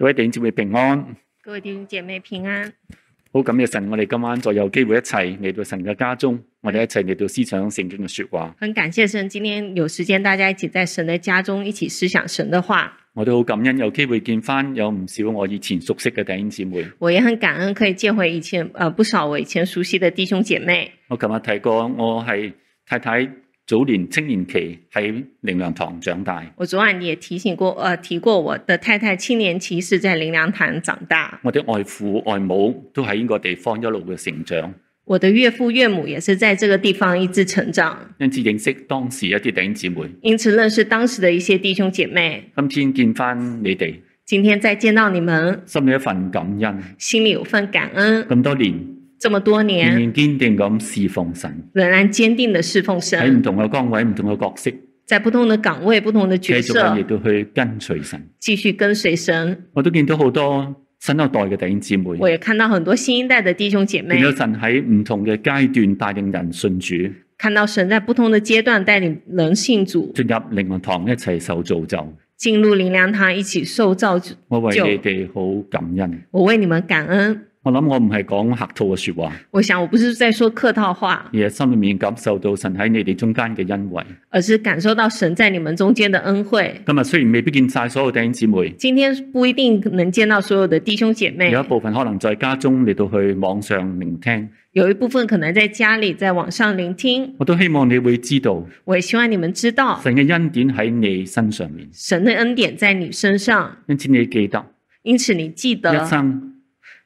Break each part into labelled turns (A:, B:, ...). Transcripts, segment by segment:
A: 各位弟兄姐妹平安。
B: 各位弟兄姐妹平安。
A: 好感谢神，我哋今晚再有机会一齐嚟到神嘅家中，我哋一齐嚟到思想神嘅说话。
B: 很感谢神，今天有时间，大家一起在神嘅家中，一
A: 起思想神的话。我都好感恩有机会见翻有唔少我以前熟悉嘅弟兄姐妹。
B: 我也很感恩可以见回以前，诶不少我以前熟悉的弟兄姐妹。
A: 我琴日提过，我系太太。早年青年期喺灵粮堂长大。
B: 我昨晚也提醒过，呃，提过我的太太青年期是在灵粮堂长大。
A: 我的外父外母都喺呢个地方一路嘅成长。
B: 我的岳父岳母也是在这个地方一直成长。
A: 因此认识当时一啲弟兄姊妹。
B: 因此认识当时的一些弟
A: 兄姐妹。今天见翻你哋，今天再见到你们，心里一份感恩，心里有份感恩。咁多年。这么多年，仍然坚定咁侍奉神，仍然坚定的侍奉神。喺唔同嘅岗位、唔同嘅角色，在不同的岗位、
B: 不同的角色，亦都
A: 去跟随神，
B: 继续跟随神。
A: 我都见到好多新一代嘅弟兄姊妹，我
B: 也看到很多新一代的弟兄姐妹。见到
A: 神喺唔同嘅阶段带领人信主，看到神在不同的阶段带领人信主，进入灵粮堂一齐受造就，
B: 进入灵粮堂一起受造就。我为你
A: 哋好感恩，我为你们感恩。我谂我唔系讲客套嘅说话。
B: 我想我不是在说客套话。
A: 而系心里面感受到神喺你哋中间嘅恩惠。
B: 而是感受到神在你们中间的恩惠。
A: 今日虽然未必见晒所有弟兄姊妹。
B: 今天不一定能见到所有的弟兄姐妹。有一
A: 部分可能在家中嚟到去网上聆听。
B: 有一部分可能在家里在网上聆听。
A: 我都希望你会知道。我也希望你们知道。神嘅恩典喺你身上面。神嘅恩典在你身上。因此你记得。因此你记得。一生。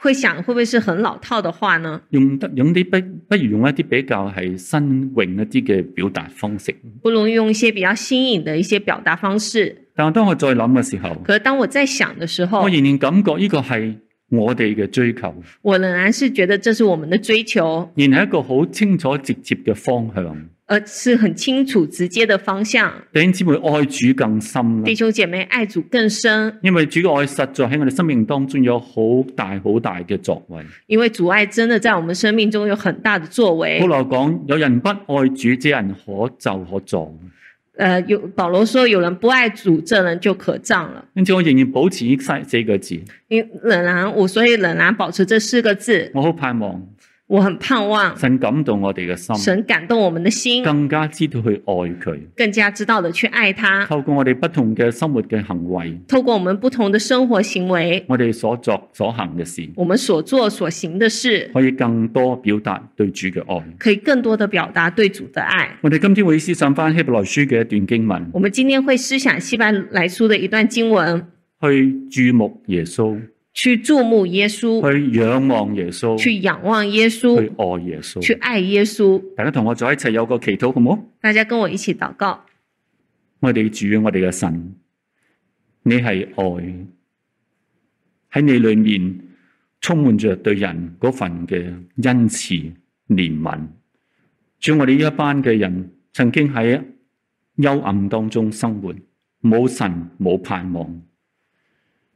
B: 会想会不会是很老套的话呢？
A: 用得用啲不不如用一啲比较系新颖一啲嘅表达方式。
B: 不如用一些比较新颖的一些表达方
A: 式。但系当我再谂嘅时候，可当我在想的时候，我仍然感觉呢个系我哋嘅追求。
B: 我仍然是觉得这是我们的追求。
A: 而系一个好清楚直接嘅方向。
B: 而是很清楚直接的方向。
A: 弟兄姊妹爱主更深。弟
B: 兄姐妹爱主更深。
A: 因为主爱实在喺我哋生命当中有好大好大嘅作为。
B: 因为主爱真的在我们生命中有很大的作为。保
A: 罗讲：有人不爱主，这人可就可葬。
B: 诶，有保罗说：有人不爱
A: 主，这人就
B: 可葬了。
A: 因此我仍然保持呢三四个字。因仍然我所以仍然保持这四个字。我好盼望。我很盼望神感动我哋嘅心，神
B: 感动我们的心，
A: 更加知道去爱佢，
B: 更加知道的去爱他。透
A: 过我哋不同嘅生活嘅行为，
B: 透过我们不同的生活行为，
A: 我哋所作所行嘅事，我们所做所行的事，可以更多表达对主嘅爱，
B: 可以更多的表达对主的爱。
A: 我哋今天会思想翻希伯来书嘅一段经文，
B: 我们今天会思想希伯来书的一段经文，
A: 去注目耶稣。
B: 去注目耶稣，
A: 去仰望耶稣，去
B: 仰望耶稣，去
A: 爱耶稣，去
B: 爱耶稣。
A: 大家同我坐一齐，有个祈祷好唔好？
B: 大家跟我一起祷告。
A: 我哋主，我哋嘅神，你系爱喺你里面充满着对人嗰份嘅恩慈怜悯。主，我哋呢一班嘅人，曾经喺幽暗当中生活，冇神冇盼望。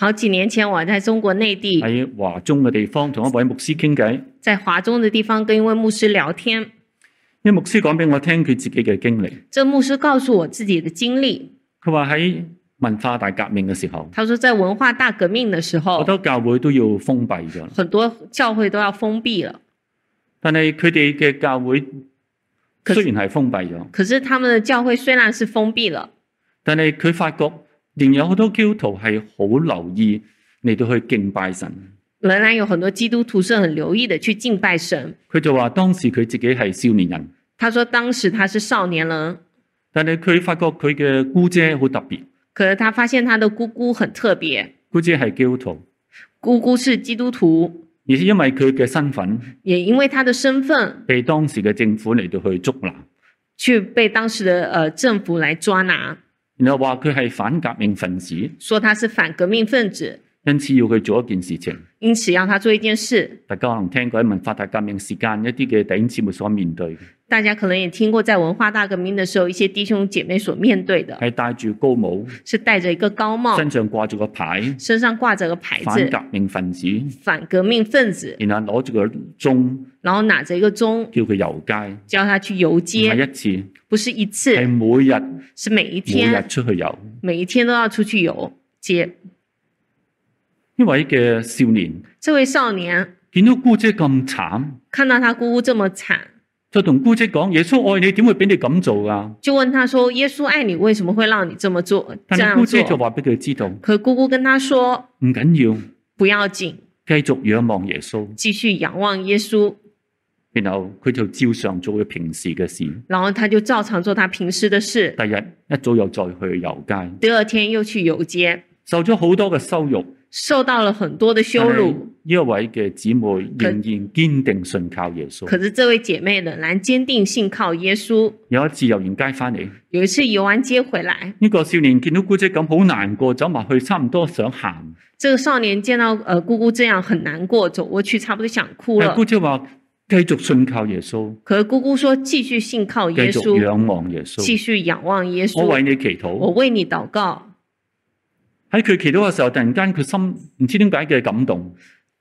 B: 好几年前，我在中国内地
A: 喺华中嘅地方同一位牧师倾偈，
B: 在华中嘅地方跟一位牧师聊天。
A: 呢牧师讲俾我听佢自己嘅经历，
B: 这牧师告诉我自己嘅
A: 经历。佢话喺文化大革命嘅时候，他说在文化大革命嘅时候，好多教会都要封闭咗，很多教会都要封闭了。但系佢哋嘅教会虽然系封闭咗，可
B: 是他们的教会虽然是封闭了，
A: 但系佢发觉。仍有好多基督徒係好留意嚟到去敬拜神。
B: 仍然有很多基督徒是很留意的去敬拜神。
A: 佢就話當時佢自己係少年人。
B: 他說當時他是少年人。
A: 但係佢發覺佢嘅姑姐好特別。
B: 可是他發現他的姑姑很特別。
A: 姑姐係基督徒，姑姑是基督徒。而是因為佢嘅身份，也因為他的身份，被當時嘅政府嚟到去捉拿，
B: 去被當時的呃政府嚟抓拿。
A: 然又话佢系反革命分子，
B: 说他是反革命分子。
A: 因此要佢做一件事情，
B: 因此让他做一件事。
A: 大家可能听过喺文化大革命时间一啲嘅弟兄姐妹所面对。
B: 大家可能也听过，在文化大革命的时候，一些弟兄姐妹所面对的系
A: 戴住高帽，是
B: 戴着一个高帽，身上
A: 挂住个牌，身
B: 上挂着个牌子。反革
A: 命分子，反革命分子。然后攞住个钟，然后拿着一个钟，叫佢游街，叫他去游街。一次，不是一次，系每日，是每一天，每日出去游，
B: 每一天都要出去游街。
A: 呢位嘅少年，
B: 这位少年
A: 见到姑姐咁惨，
B: 看到他姑姑这么
A: 惨，就同姑姐讲：耶稣爱你，点会俾你咁做啊？
B: 就问他说：耶稣爱你，为什么会让你这么做？但姑姐就话
A: 俾佢知道。
B: 可姑姑跟他说：
A: 唔紧要，不要紧，继续仰望耶稣，继续仰望耶稣。然后佢就照常做佢平时嘅事。然
B: 后他就照常做他平时的事。
A: 第二一早又再去游街，第
B: 二天又去游街，
A: 受咗好多嘅羞辱。受到了很多的羞辱，一位嘅姊妹仍然坚定信靠耶稣。可是
B: 这位姐妹仍然坚定信靠耶稣。
A: 有一次游完街翻嚟，
B: 有一次游完街回来，
A: 呢个少年见到姑姐咁好难过，走埋去差唔多想喊。
B: 这个少年见到，呃，姑姑这样很难过，走过去差不多想哭了。姑
A: 姐话继续信靠耶稣。
B: 可姑姑说继续信靠耶稣，
A: 仰望耶稣，继
B: 续仰望耶稣。我为你
A: 祈祷，我为
B: 你祷告。
A: 喺佢祈祷嘅时候，突然间佢心唔知点解嘅感动。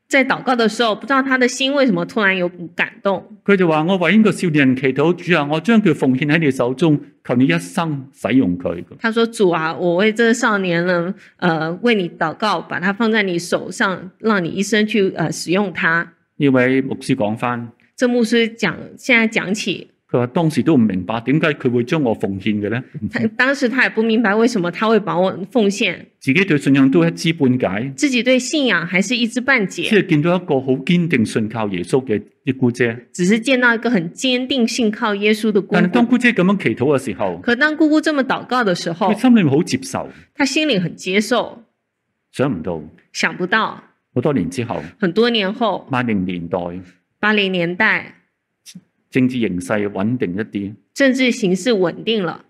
B: 在祷告嘅时候，不知道他的心为什么突然有股感动。
A: 佢就话：我为呢个少年祈祷，主啊，我将佢奉献喺你手中，求你一生使用佢。佢
B: 他说：主啊，我为这少年人，诶，为你祷告，把他放在你手上，让你一生去，诶，使用他。
A: 呢位牧师讲翻，
B: 这牧师讲，现在讲起。
A: 佢话当时都唔明白点解佢会将我奉献嘅咧？
B: 当时他也不明白为什么他会把我奉献。
A: 自己对信仰都一知半解。
B: 自己对信仰还是一知半解。即系见
A: 到一个好坚定信靠耶稣嘅姑姑姐。只
B: 是见到一个很坚定信靠耶稣的姑。但系当姑
A: 姐咁样祈祷嘅时候。可
B: 当姑姑这么祷告的
A: 时候。佢心里好接受。他心里很
B: 接受。
A: 想唔到。想不到。好多年之后。很多年后。八零年代。
B: 八零年代。
A: 政治形势稳定一啲，
B: 政治形势稳定了，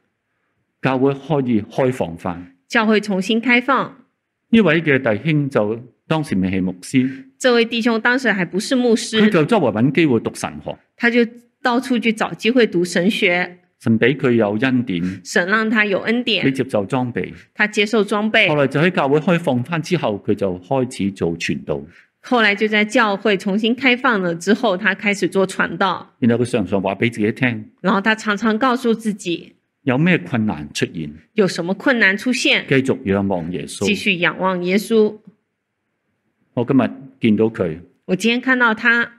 A: 教会可以开放翻，
B: 教会重新开放，
A: 呢位嘅弟兄就当时未系牧师。
B: 这位弟兄当时还不是牧师，佢就
A: 周围揾机会读神学。
B: 他就到处去找机会读神学。
A: 神俾佢有恩典，
B: 神让他有恩典，佢接
A: 受装备。
B: 他接受装备，后来就
A: 喺教会开放翻之后，佢就开始做传道。
B: 后来就在教会重新开放了之后，他开始做传道。
A: 然后佢常常话俾自己听。
B: 然后他常常告诉自己，
A: 有咩困难出现？
B: 有什么困难出现？
A: 继续仰望耶稣。继续
B: 仰望耶稣。
A: 我今日见到佢。我
B: 今天看到他。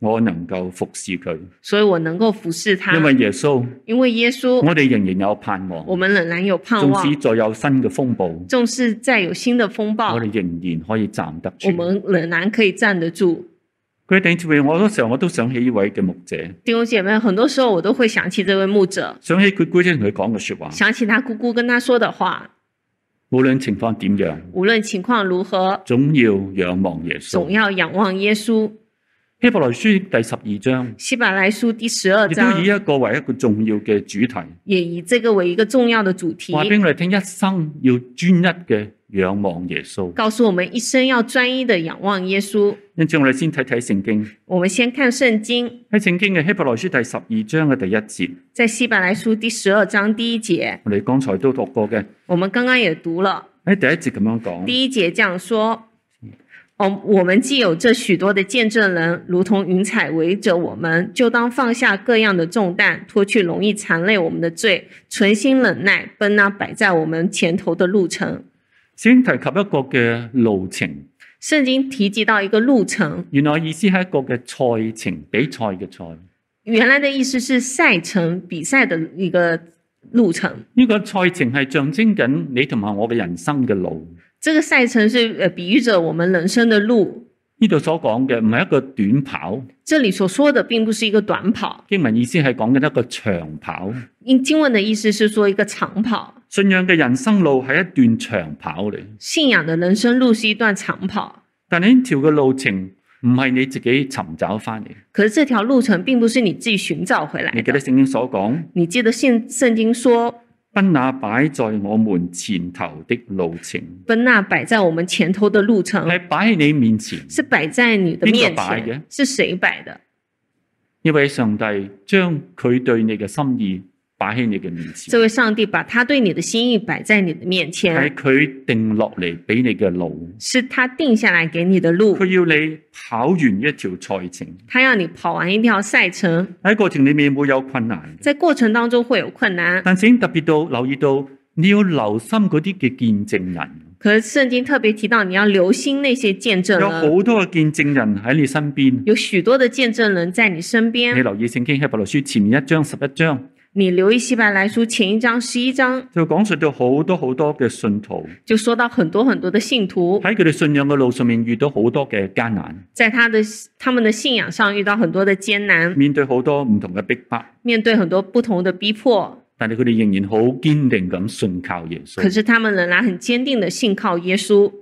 A: 我能够服侍佢，所以我能够服侍他。因为耶稣，
B: 因为耶稣，我哋
A: 仍然有盼望。我
B: 们仍然有盼望，纵使
A: 再有新嘅风暴，
B: 纵使再有新的风暴，我
A: 哋仍然可以站得住。我
B: 们仍然可以站得住。
A: 佢点我多时候我都想起呢位嘅牧者。
B: 弟兄姐妹，很多时候我都会想起这位牧者，
A: 想起佢姑姐同佢讲嘅说话，
B: 想起他姑姑跟他说的话。
A: 无论情况点样，
B: 无论情况如何，
A: 总要仰望耶稣，总
B: 要仰望耶稣。
A: 希伯来书第十二章。
B: 希伯来书第十二章。亦都以
A: 一个为一个重要嘅主题。
B: 也以这个为一个重要的主题。话俾我哋
A: 听，一生要专一嘅仰望耶稣。
B: 告诉我们一生要专一的仰望耶稣。
A: 跟住我哋先睇睇圣经。
B: 我们先看圣经。
A: 喺圣经嘅希伯来书第十二章嘅第一节。
B: 在希伯来书第十二章第一节。
A: 我哋刚才都读过嘅。
B: 我们刚刚也读了。
A: 喺第一节咁样讲。第
B: 一节这样说。我我们既有这许多的见证人，如同云彩围着我们，就当放下各样的重担，脱去容易残累我们的罪，存心忍耐，奔那摆在我们前头的路程。
A: 先提及一个嘅路程。
B: 圣经提及到一个路程。
A: 原来意思系一个嘅赛程，比赛嘅赛。
B: 原来的意思是赛程比赛的一个路程。
A: 呢个赛程系象征紧你同埋我嘅人生嘅路。
B: 这个赛程是，呃，
A: 比喻着我们人生的路。呢度所讲嘅唔系一个短跑。这里所说的并不是一个短跑。经文意思系讲紧一个长跑。
B: 经文的意思是说一个长跑。
A: 信仰嘅人生路系一段长跑嚟。
B: 信仰的人生路是一段长跑。
A: 但呢条嘅路程唔系你自己寻找翻嚟。可是这
B: 条路程并不是你自己寻找回来。
A: 你记得圣经所讲？你记得圣圣经说？奔那摆在我们前头的路程，
B: 奔那摆在我们前头
A: 的路程，系摆喺你面前，是
B: 摆在你的面前。摆嘅？是谁摆的？
A: 一位上帝将佢对你嘅心意。摆喺你嘅面前。
B: 这位上帝把他对你的心意摆在你的面前，系
A: 佢定落嚟俾你嘅路，
B: 是他定下来给你的路。佢
A: 要你跑完一条赛程，
B: 他要你跑完一条赛程。
A: 喺过程里面会有困难，
B: 在过程当中会有困难。
A: 但请特别到留意到，你要留心嗰啲嘅见证人。
B: 可圣经特别提到你要留心那些见证。有好
A: 多嘅见证人喺你身边，有
B: 许多的见证人在你身边。你
A: 留意圣经喺《伯流书》前面一章十一章。
B: 你留意《希伯来书》前一章十一章，
A: 就讲述到好多好多嘅信徒，
B: 就说到很多很多的信徒喺
A: 佢哋信仰嘅路上面遇到好多嘅艰难，
B: 在他的他们的信仰上遇到很多的
A: 艰难，面对好多唔同嘅逼迫，
B: 面对很多不同的逼迫，
A: 但系佢哋仍然好坚定咁信靠耶稣。可是
B: 他们仍然很坚定的信靠耶稣。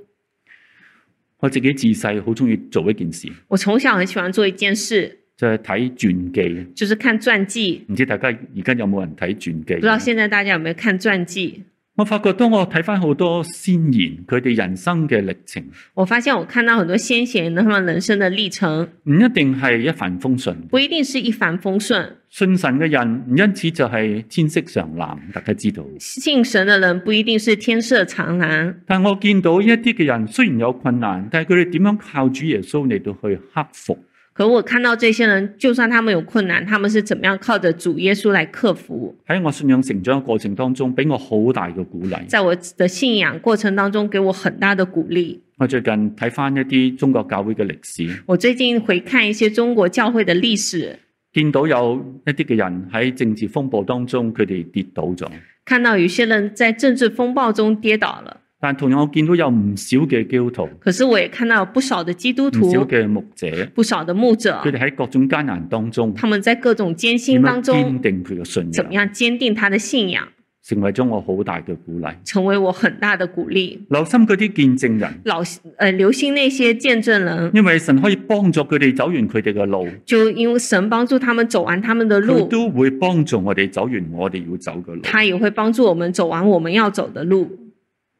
A: 我自己自细好中意做一件事，
B: 我从小很喜欢做一件事。
A: 就系睇传记，就是
B: 看传记。
A: 唔知大家而家有冇人睇传记？不知道
B: 现在大家有没
A: 有看传记？我发觉当我睇翻好多先贤，佢哋人生嘅历程。我发现我看到很多先贤，他们人生的历程唔一定系一帆风顺，不
B: 一定是一帆风顺。
A: 信神嘅人唔因此就系天色常蓝，大家知道。
B: 信神嘅人不一定是天色常蓝。
A: 但我见到一啲嘅人，虽然有困难，但系佢哋点样靠主耶稣嚟到去克服。可我看到这些人，
B: 就算他们有困难，他们是怎么样靠着主耶稣来克服？
A: 喺我信仰成长嘅过程当中，俾我好大嘅鼓励。
B: 在我的信仰过程当中，给我很大的鼓励。
A: 我最近睇翻一啲中国教会嘅历史。
B: 我最近回看一些中国教会的历
A: 史，见到有一啲嘅人喺政治风暴当中，佢哋跌倒咗。
B: 看到有些人在政治风暴中跌倒了。
A: 但同样，我见到有唔少嘅基督徒。可
B: 是我也看到不少的基督徒。唔少
A: 嘅牧者，不少
B: 的牧者。佢哋
A: 喺各种艰难当中，他们在
B: 各种艰辛当中，坚
A: 定佢嘅信仰，怎么
B: 样坚定他的信仰，
A: 成为咗我好大嘅鼓励，
B: 成为我很大的鼓励。
A: 留心嗰啲见证人，
B: 留心诶，留心那些见证人，因
A: 为神可以帮助佢哋走完佢哋嘅路，
B: 就因为神帮助他们走完他们的路，都
A: 会帮助我哋走完我哋要走嘅路，他
B: 也会帮助我们走完我们要走的路。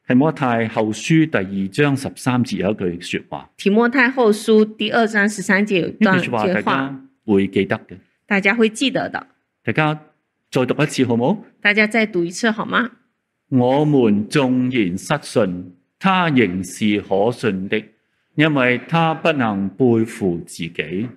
A: 提摩太后书第二章十三节有一句说话。
B: 提摩太后书第二章十三节有段话，大家会记得嘅。大家会记得的。
A: 大家再读一次好唔好？
B: 大家再读一次
A: 好吗？我们纵然失信，他仍是可信的，因为他不能背负自己。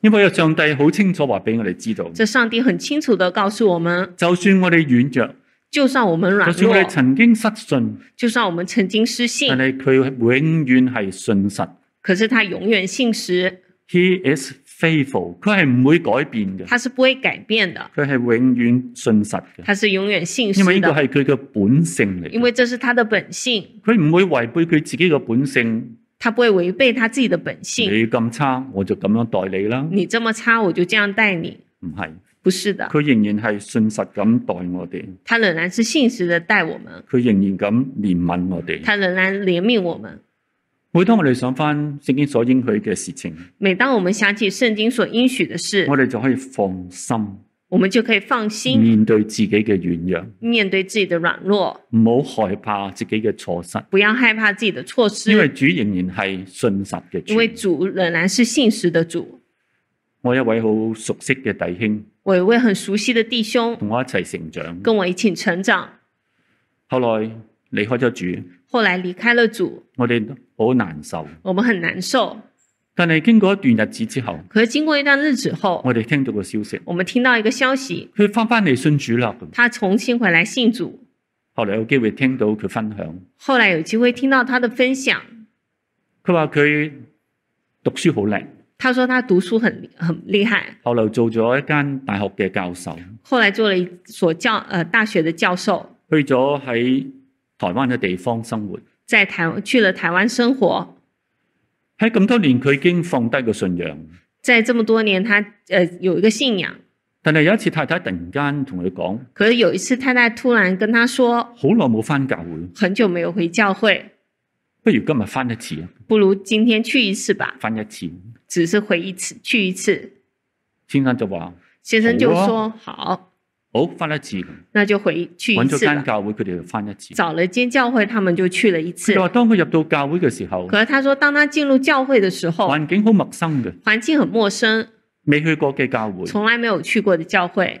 A: 因为上帝好清楚话俾我哋知道。这
B: 上帝很清楚的告诉我们，
A: 就算我哋软弱。
B: 就算我们软弱，就算
A: 我们曾经失信，
B: 就算我们曾经失信，但系佢
A: 永远系信实。
B: 可是他永远信实。
A: He is faithful，佢系唔会改变嘅。他
B: 是不会改变的。
A: 佢系永远信实嘅。
B: 他是永远信实。因为呢个系
A: 佢嘅本性嚟。因
B: 为这是他的本性。
A: 佢唔会违背佢自己嘅本性。他不会违
B: 背他自己的本性。你
A: 咁差，我就咁样待你啦。你这么差，我就这样待你。唔系。不是的，佢仍然系信实咁待我哋。
B: 他仍然是信实的待我们。
A: 佢仍然咁怜悯我哋。
B: 他仍然怜悯我们。
A: 每当我哋想翻圣经所应许嘅事情，
B: 每当我们想起圣经所应
A: 许的事，我哋就可以放心。
B: 我们就可以放心面
A: 对自己嘅软弱，
B: 面对自己的软弱，
A: 唔好害怕自己嘅错失，不要害怕自己的错失，因为主仍然系信实嘅主，因为
B: 主仍然是信实的主。
A: 我一位好熟悉嘅弟兄，
B: 我一位很熟悉的弟兄，
A: 同我一齐成长，跟
B: 我一起成长。
A: 后来离开咗主，
B: 后来离开了主，
A: 我哋好难受，我们很难受。但系经过一段日子之后，佢经过一段日子后，我哋听到个消息，我们听到一个消息，佢翻翻嚟信主啦，他重
B: 新回来信主。
A: 后来有机会听到佢分享，
B: 后来有机会听到他的分享，
A: 佢话佢读书好叻。
B: 他说他读书很很厉害，
A: 后来做咗一间大学嘅教授。
B: 后来做了一所教呃大学
A: 的教授，去咗喺台湾嘅地方生活。
B: 在台去了台湾
A: 生活，喺咁多年佢已经放低个信仰。
B: 在这么多年，他呃有一个信仰。
A: 但系有一次太太突然间同佢讲，
B: 可是有一次太太突然跟他说，
A: 好耐冇翻教会，很
B: 久没有回教会，
A: 不如今日翻一次，
B: 不如今天去一次吧，翻一次。只是回一次，去一次，
A: 先生就话，先生就说好。哦，翻一次？
B: 那就回去一次。翻
A: 咗一次？找
B: 了间教会，他们就去了一次。就话
A: 当佢入到教会嘅时候。可
B: 是他说，当他进入教会的时候，环境好陌生嘅。环境很陌生。
A: 未去过嘅教会。从
B: 来没有去过的教会。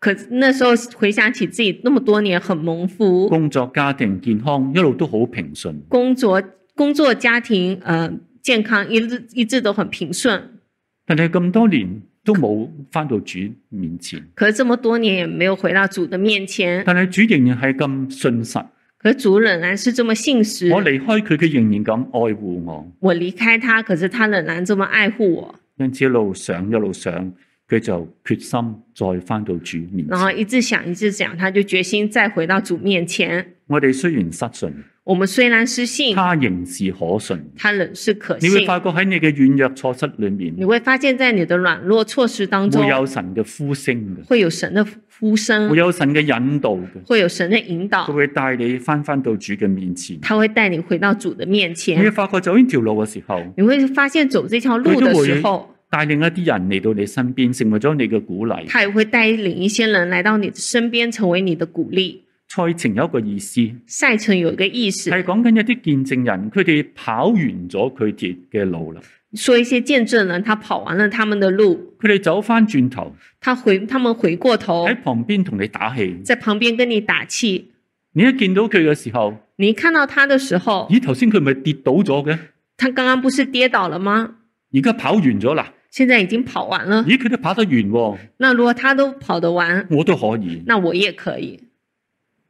A: 可那时候回想起自己那么多年很蒙福，工作、家庭、健康一路都好平顺。
B: 工作、工作、家庭，嗯，健康一直一直都很平顺。
A: 但系咁多年都冇翻到主面前。
B: 可是这么多年也没有回到主的面前。
A: 但系主仍然系咁信实。可主仍然是这么信实。我离开佢，佢仍然咁爱护我。
B: 我离开他，可是他仍然这么爱护我。
A: 因此，一路上，一路上。佢就决心再翻到主面前。
B: 然后一直想，一直想，他就决心再回到主面前。
A: 我哋虽然失信，
B: 我们虽然失信，
A: 他仍是可信，
B: 他仍是可信。你会发
A: 觉喺你嘅软弱措施里面，你
B: 会发现，在你
A: 的软弱措施当中，会有神嘅呼声嘅，
B: 会有神的呼声，会
A: 有神嘅引导嘅，
B: 会有神嘅引导，佢
A: 会带你翻翻到主嘅面前。他
B: 会带你回到主嘅
A: 面前。你会发觉走呢条路嘅时候，
B: 你会发现走这条路嘅时候。
A: 带领一啲人嚟到你身边，成为咗你嘅鼓励。
B: 他也会带领一些人来到你身边，成为你
A: 的鼓励。赛程有一个意思，
B: 赛程有一个
A: 意思系讲紧一啲见证人，佢哋跑完咗佢哋嘅路啦。
B: 说一些见证
A: 人，他跑完了他们的路，佢哋走翻转头，他回，他们回过头喺旁边同你打气，在旁边跟你打气。你一见到佢嘅时候，你一看到他的时候，咦，头先佢咪跌倒咗嘅？
B: 他刚刚不是跌倒了吗？
A: 而家跑完咗啦。现在已经跑完了。咦，佢哋跑得完喎。
B: 那如果他都跑得完，
A: 我都可以。
B: 那我也可以。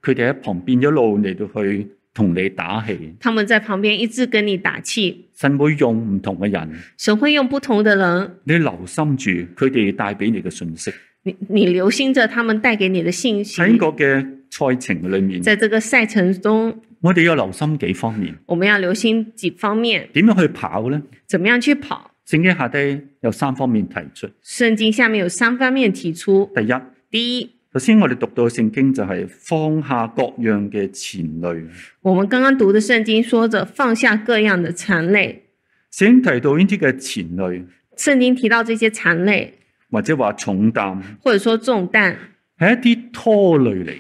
A: 佢哋喺旁边一路嚟到去同你打气。
B: 他们在旁边一直跟你打气。
A: 神会用唔同嘅人。神会用不同的人。你留心住佢哋带俾你嘅信息。你
B: 你留心着他们带给你的信息。喺个
A: 嘅赛程里面。在
B: 这个赛程中。
A: 我哋要留心几方面。
B: 我们要留心几方面。
A: 点样去跑咧？怎么样去跑？圣经下低有三方面提出。圣
B: 经下面有三方面提出。
A: 第一，第一，首先我哋读到圣经就系放下各样嘅前累。我们刚刚读
B: 的圣经说着放下各样嘅残累。
A: 圣经提到呢啲嘅前累。
B: 圣经提到这些
A: 残累，或者话重担，
B: 或者说重担
A: 系一啲拖累嚟嘅，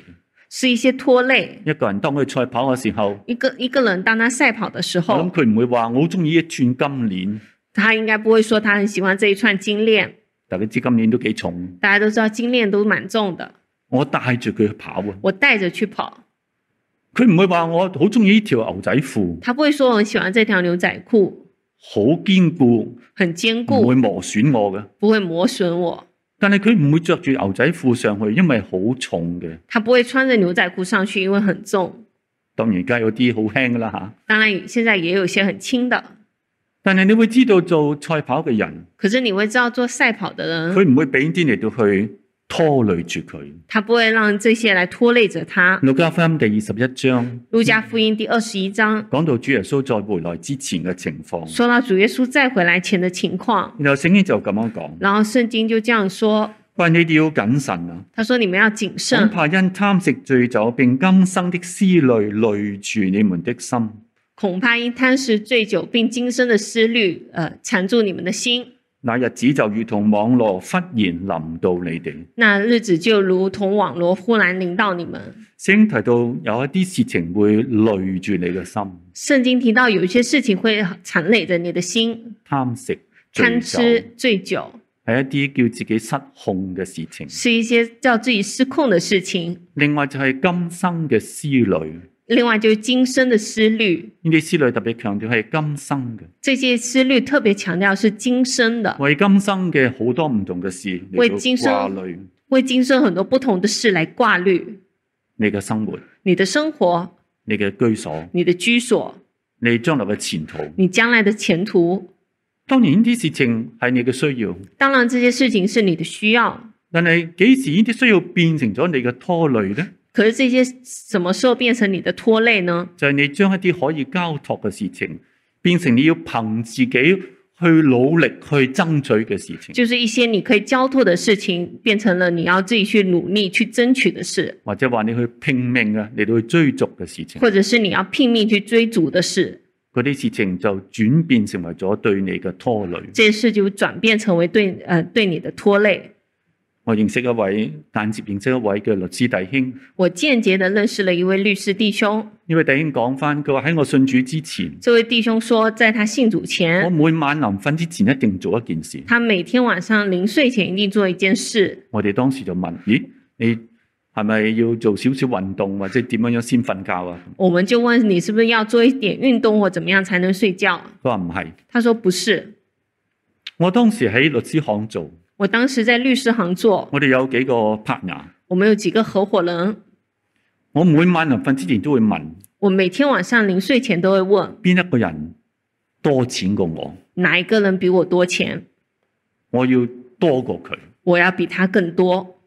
B: 是一些拖累。
A: 一个人当佢赛跑嘅时候，
B: 一个一个人当他赛跑的时
A: 候，咁佢唔会话我好中意一串金链。
B: 他应该不会说他很喜欢这一串金链，
A: 大家知今年都几重。
B: 大家都知道金链都蛮重的。
A: 我带着佢去跑啊！我带着去跑，佢唔会话我好中意呢条牛仔裤。
B: 他不会说我很喜欢这条牛仔裤。
A: 好坚固，很坚固，唔会磨损我嘅，不会磨损我。但系佢唔会着住牛仔裤上去，因为好重嘅。
B: 他不会穿着牛仔裤上去，因为很重。
A: 当然，而家有啲好轻啦吓。
B: 当然，现在也有些很轻的。
A: 但系你会知道做赛跑嘅人，
B: 可是你会知道做赛跑的人，佢唔
A: 会俾啲嚟到去拖累住佢。
B: 他不会让这些来拖累着他。
A: 路加福音第二十一章，
B: 路加福音第二十一章
A: 讲到主耶稣再回来之前嘅情况。说
B: 到主耶稣再回来前的情况，
A: 然后圣经就咁样讲，
B: 然后圣经就这样说：
A: 喂，你哋要谨慎啊！
B: 他说你们要谨慎，恐
A: 怕因贪食醉酒并今生的思虑累住你们的心。
B: 恐怕因贪食醉酒并今生的思虑，呃，缠住你们的心。
A: 那日子就如同网络忽然临到你哋。
B: 那日子就如同网络忽然临到你们。
A: 圣提到有一啲事情会累住你嘅心。
B: 圣经提到有一些事情会缠累着你的心。
A: 贪食、贪吃、醉酒，系一啲叫自己失控嘅事情。是
B: 一些叫自己失控嘅事情。
A: 另外就系今生嘅思虑。
B: 另外就今生的思虑，
A: 呢啲思虑特别强调系今生嘅。
B: 这些思虑特别强调是今生的，
A: 为今生嘅好多唔同嘅事为今生虑，
B: 为今生很多不同的事来挂虑。
A: 你嘅生活，你的生活，你嘅居所，你的居所，你将来嘅前途，你将来的前途。当然呢啲事情系你嘅需要，当然这些事情是你的
B: 需要。
A: 但系几时呢啲需要变成咗你嘅拖累咧？
B: 可是这些什么时候变成你的拖累呢？
A: 就系你将一啲可以交托嘅事情，变成你要凭自己去努力去争取嘅事情。就
B: 是一些你可以交托嘅事情，变成了你要自己去努力去争取的事。
A: 或者话你去拼命啊，你都去追逐嘅事情。或
B: 者是你要拼命去追逐的事，
A: 嗰啲事情就转变成为咗对你嘅拖累。
B: 啲事就转变成为对，诶
A: 对你的拖累。我认识一位，间接认识一位嘅律师弟兄。
B: 我间接的认识了一位律师弟兄。
A: 呢位弟兄讲翻，佢话喺我信主之前，
B: 这位弟兄说在他信主
A: 前，我每晚临瞓之前一定做一件事。
B: 他每天晚上临睡前一定做一件事。
A: 我哋当时就问：咦，你系咪要做少少运动或者点样样先瞓觉啊？
B: 我们就问你是不是要做一点运动或怎么样才能睡觉？
A: 佢话唔系，他说不是。我当时喺律师行做。
B: 我当时在律师行做，
A: 我哋有几个 partner，
B: 我们有几个合伙人。
A: 我每晚临瞓之前都会问，
B: 我每天晚上临睡前都会问
A: 边一个人多钱过我，
B: 哪一个人比我多钱？
A: 我要多过佢，我要比他更多。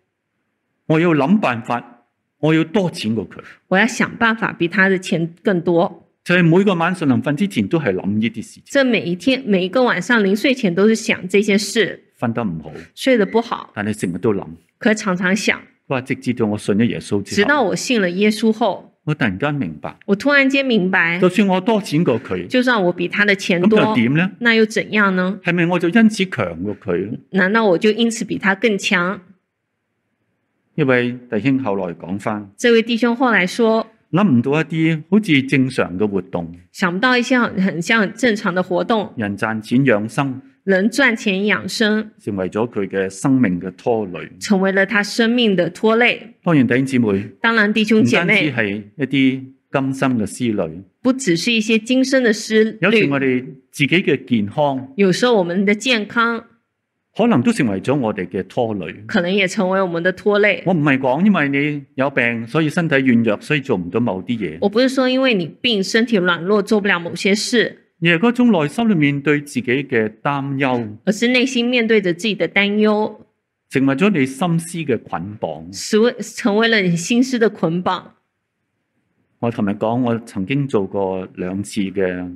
A: 我要谂办法，我要多钱过佢。我要想办法比他的钱更多。就系每个晚上临瞓之前都系谂呢啲事，即系每
B: 一天每一个晚上临睡前都是想这些事。瞓得唔好，睡得不好，
A: 但系成日都谂，
B: 佢常常想。
A: 我直至到我信咗耶稣，直到
B: 我信了耶稣后，
A: 我突然间明白，
B: 我突然间明白。就
A: 算我多钱过佢，
B: 就算我比他的钱多，又点呢？那又怎样呢？
A: 系咪我就因此强过佢？
B: 难道我就因此比他更强？
A: 一位弟兄后来讲翻，
B: 这位弟兄后来说，
A: 谂唔到一啲好似正常嘅活动，
B: 想不到一些很像正常的活动，人赚钱养生。能赚钱养生，
A: 成为咗佢嘅生命嘅拖累，成为了他生命的拖累。当然，弟兄姊妹，当然弟兄姐妹，唔单止系一啲今生嘅思虑，不只是一些今生的思虑，有时我哋自己嘅健康，有时候我们的健康可能都成为咗我哋嘅拖累，
B: 可能也成为我们的拖累。
A: 我唔系讲因为你有病，所以身体软弱，所以做唔到某啲嘢。
B: 我不是说因为你病，身体软弱，做不了某些
A: 事。而嗰种内心里面对自己嘅担忧，而是内心面对着自己的
B: 担忧，
A: 成为咗你心思嘅捆绑，
B: 成为成为了你心思的捆绑。
A: 我琴日讲，我曾经做过两次嘅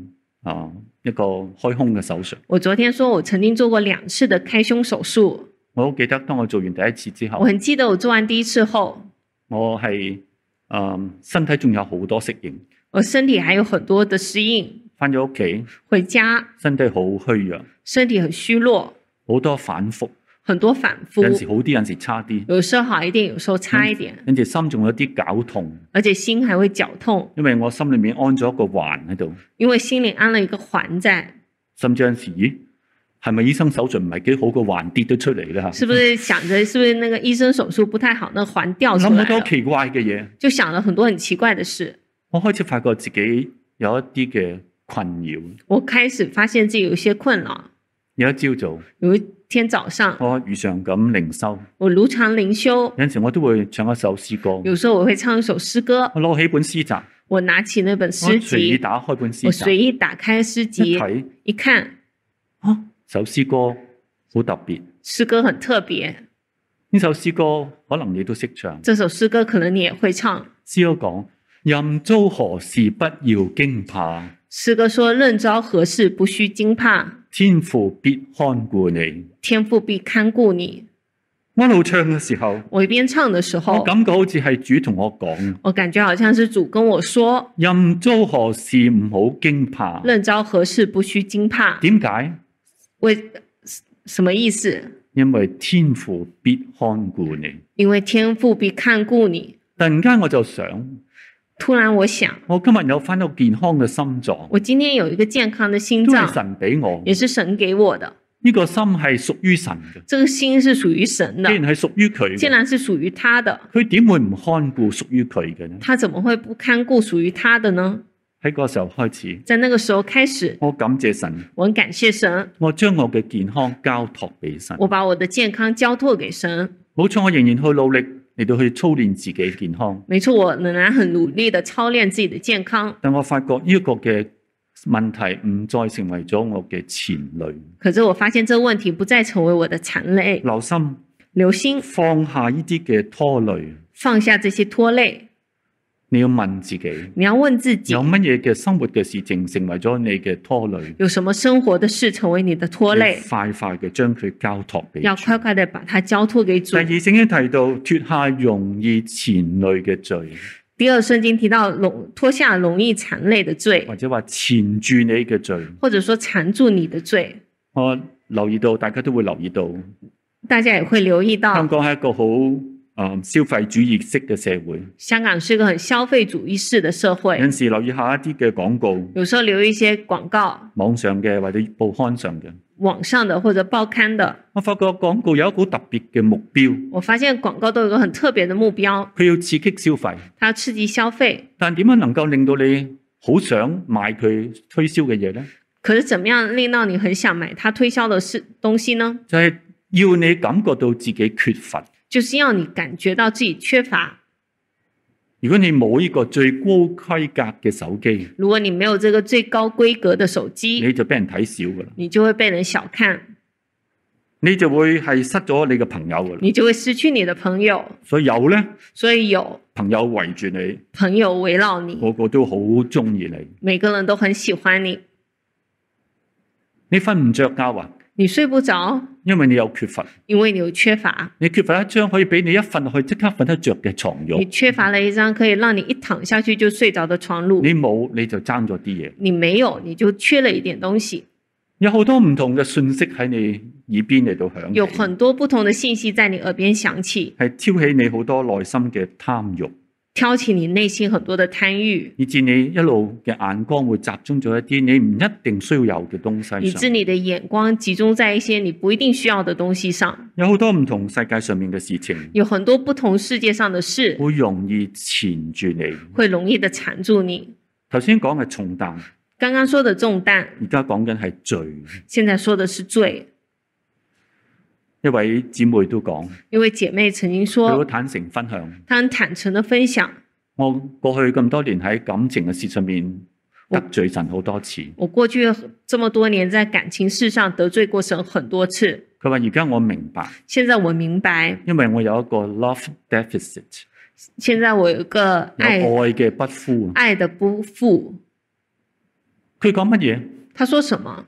A: 啊一个开胸嘅手术。
B: 我昨天说我曾经做过两次的开胸手
A: 术，我好记得当我做完第一次之后，我很记
B: 得我做完第一次后，
A: 我系啊身体仲有好多适应，我身体还有很多的适应。翻咗屋企，回家，身体好虚弱，身体很虚弱，好多反复，很多反复，有时好啲，有时差啲，
B: 有时候好一点，有时候差一点，
A: 跟住心仲有啲绞痛，而且心还会绞痛，因为我心里面安咗一个环喺度，
B: 因为心里安了一个环在，
A: 甚至有时，咦，系咪医生手术唔系几好个环跌咗出嚟咧？吓，是不是
B: 想着 是不是那个医生手术不太好，那环掉咗？谂好多
A: 奇怪嘅嘢，
B: 就想了很多很奇怪的事。
A: 我开始发觉自己有一啲嘅。困扰。
B: 我开始发现自己有些困扰。
A: 有一朝早，有一天早上，我如常咁灵修。我如常灵修，有阵时我都会唱一首诗歌。有时候我会唱一首诗歌。我攞起本诗集，
B: 我拿起那本
A: 诗集，随意打开本诗集，随意
B: 打开诗集睇，一看，
A: 啊，首诗歌好特别。
B: 诗歌很特别。
A: 呢首诗歌可能你都识唱。
B: 这首诗歌可能你也会唱。
A: 诗歌讲任遭何事，不要惊怕。
B: 诗哥说：任遭何事，不需惊怕。
A: 天父必看顾你。
B: 天父必看顾你。
A: 我喺度唱嘅时候，
B: 我一边唱嘅时候，我
A: 感觉好似系主同我讲。我感觉好像是主跟我说：任遭何事唔好惊怕。
B: 任遭何事不需惊怕。点解？为什么意思？
A: 因为天父必看顾你。
B: 因为天父必看顾你。
A: 突然间我就想。
B: 突然我想，
A: 我今日有翻到健康嘅心脏。我今天有一个健康嘅心脏，神俾我，也是神给我的。呢个心系属于神嘅，
B: 这个心是属
A: 于神的，既然系属于佢，竟然
B: 是属于他的。
A: 佢点会唔看顾属于佢嘅呢？他
B: 怎么会不看顾属于他的呢？
A: 喺嗰时候开始，
B: 在那个时候开
A: 始，我感谢神，我很感谢神，我将我嘅健康交托俾神，我把我的健康交托给神。冇错，我仍然去努力。都可去操练自己健康，
B: 没错，我仍然很努力的操练自己的健康。
A: 但我发觉呢个嘅问题唔再成为咗我嘅前累。可是我发现这个问题不再成为我的残累。留心，留心，放下呢啲嘅拖累，
B: 放下这些拖累。
A: 你要问自己，
B: 你要问自
A: 己有乜嘢嘅生活嘅事情成为咗你嘅拖累？
B: 有什么生活的事成为你的拖累？
A: 快快嘅将佢交托俾要
B: 快快地把它交托给主。第二
A: 圣经提到脱下容易缠累嘅罪。
B: 第二圣经提到容脱下容易缠累的罪，
A: 或者话缠住你嘅罪，
B: 或者说缠住你的罪。
A: 我留意到，大家都会留意到，
B: 大家也会留意到。
A: 香港系一个好。诶，消费主义式嘅社会，香港是一个很消费主义式嘅社会。有时留意下一啲嘅广告，有时候留意一些广告，网上嘅或者报刊上嘅，
B: 网上的或者报刊的。
A: 我发觉广告有一股特别嘅目标，
B: 我发现广告都有个很特别的目标，
A: 佢要刺激消费，
B: 它刺激消费。
A: 但点样能够令到你好想买佢推销嘅嘢呢？
B: 可是，怎么样令到你很想买他推销的是东西呢？
A: 就系要你感觉到自己缺乏。
B: 就是要你感觉到自己缺乏。
A: 如果你冇一个最高规格嘅手机，
B: 如果你没有这个最高规格
A: 的手机，你就俾人睇少噶啦，
B: 你就会被人小看，
A: 你就会系失咗你嘅朋友噶啦，你就会
B: 失去你的朋友。
A: 所以有咧，所以有朋友围住你，朋
B: 友围绕
A: 你，个个都好中意你，
B: 每个人都很喜欢你。
A: 你瞓唔着觉啊？你睡不着，因为你有缺乏，
B: 因为你有缺乏，
A: 你缺乏一张可以俾你一瞓去即刻瞓得着嘅床褥，你
B: 缺乏了一张可以让你一躺下去就睡着的床褥，
A: 你冇你就争咗啲嘢，
B: 你没有你就缺了一点东西，
A: 有好多唔同嘅信息喺你耳边嚟到响，有很
B: 多不同的信息在你耳边响起，
A: 系挑起你好多内心嘅贪欲。挑起你内心很多的贪欲，以致你一路嘅眼光会集中咗一啲你唔一定需要有嘅东西。以致你
B: 的眼光集中在一些你不一定需要的东西上。
A: 有好多唔同世界上面嘅事情，
B: 有很多不同世界上的事，
A: 会容易缠住你，
B: 会容易的缠住你。
A: 头先讲嘅重担，
B: 刚刚说的重担，
A: 而家讲紧系罪，
B: 现在说的是罪。
A: 一位姊妹都讲，
B: 一位姐妹曾经说，佢都
A: 坦诚分享，
B: 她很坦诚的分享。
A: 我过去咁多年喺感情嘅事上面得罪神好多次。我过去
B: 这么多年在感情事上得罪过神很多次。
A: 佢话而家我明白，现在我明白，因为我有一个 love deficit。现在我有一个爱爱嘅不富，爱的不富。佢讲乜嘢？
B: 他说什么？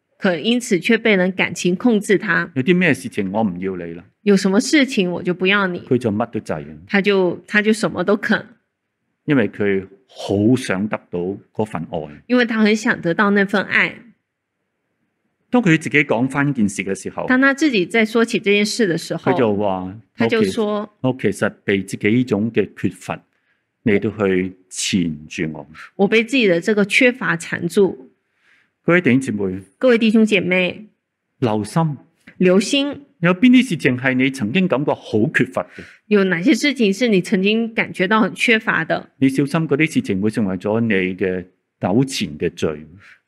B: 可因此却被人感情控制，他
A: 有啲咩事情我唔要你啦？有
B: 什么事情我就不要你？佢
A: 就乜都制，他就他就什么都肯，因为佢好想得到嗰份爱，
B: 因为他很想得到那份爱。
A: 当佢自己讲翻件事嘅时候，当
B: 他自己在说起这件事的时候，佢就
A: 话，他就说，我其实被自己种嘅缺乏嚟到去缠住我，
B: 我被自己的这个缺乏缠住。
A: 各位弟兄姐妹，
B: 各位弟兄姐妹，
A: 留心，留心，有边啲事情系你曾经感觉好缺乏嘅？
B: 有哪些事情是你曾经感觉到很缺乏的？
A: 你小心嗰啲事情会成为咗你嘅纠缠嘅罪。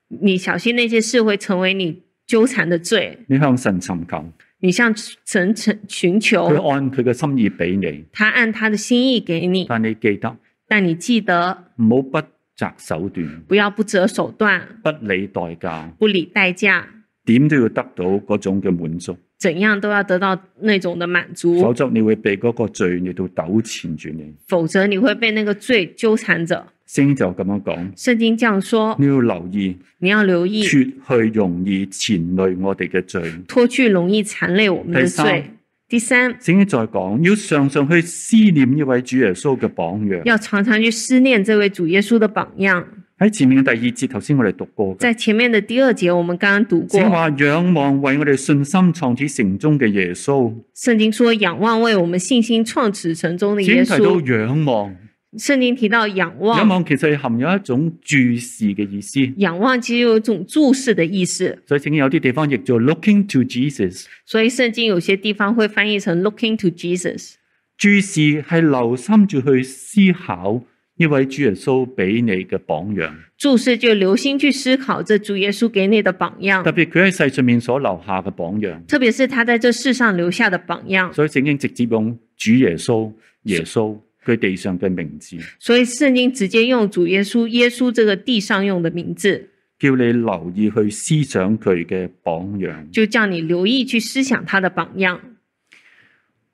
B: 你小心那些事会成为你纠缠的罪。
A: 你向神寻求，你向神寻寻求，佢按佢嘅心意俾你，他按他的心意给你。但你记得，
B: 但你记得，
A: 唔好不。择手段，不
B: 要不择手段，
A: 不理代价，
B: 不理代价，
A: 点都要得到嗰种嘅满足，
B: 怎样都要得到那种的满
A: 足，否则你会被嗰个罪嚟到纠缠住你，
B: 否则你会被那个罪纠缠着。
A: 圣经就咁样讲，
B: 圣经这样说，
A: 你要留意，你要留意，脱去容易缠累我哋嘅罪，
B: 脱去容易缠累我们的罪。第三，
A: 圣经再讲，要常常去思念呢位主耶稣嘅榜样，要
B: 常常去思念这位主耶稣的榜样。
A: 喺前面嘅第二节，头先我哋读过。
B: 在前面的第二节，我们刚刚读过。圣话
A: 仰望为我哋信心创始成终嘅耶稣。
B: 圣经说仰望为我们信心创始成终的耶稣。只提到仰望。圣经提到仰望，仰望
A: 其实含有一种注视嘅意思。
B: 仰望其实有一种注视的意思。
A: 所以圣经有啲地方译做 looking to Jesus。
B: 所以圣经有些地方会翻译成 looking to Jesus。
A: 注视系留心住去思考呢位主耶稣俾你嘅榜样。
B: 注视就留心去思考这主耶稣给你的榜样。特
A: 别佢喺世上面所留下嘅榜样。
B: 特别是他在这世上留下的榜样。
A: 所以圣经直接用主耶稣，耶稣。佢地上嘅名字，
B: 所以圣经直接用主耶稣耶稣这个地上用的名字，
A: 叫你留意去思想佢嘅榜样，
B: 就叫你留意去思想他的榜样。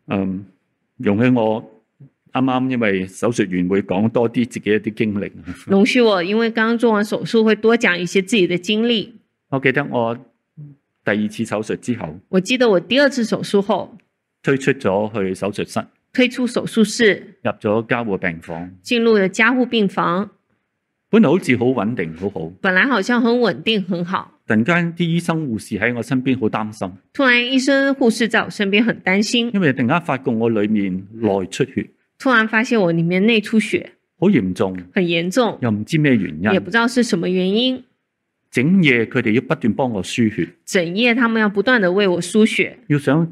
A: 嗯，容许我啱啱因为手术完会讲多啲自己一啲经历。
B: 容许我因为刚刚做完手术会多讲一些自己的经
A: 历。我记得我第二次手术之后，我记得我第二次手术后推出咗去手术室。推出手术室，入咗加护病房。
B: 进入咗加护病房，
A: 本来好似好稳定，好好。
B: 本来好像很稳定，很好。
A: 突然间啲医生护士喺我身边好担心。
B: 突然医生护士在我身边很担心，
A: 因为突然间发觉我里面内出血。
B: 突然发现我里面内出血，好严重，很严重，
A: 又唔知咩原因，也不知
B: 道是什么原因。
A: 整夜佢哋要不断帮我输血。
B: 整夜他们要不断的为我输血。要想。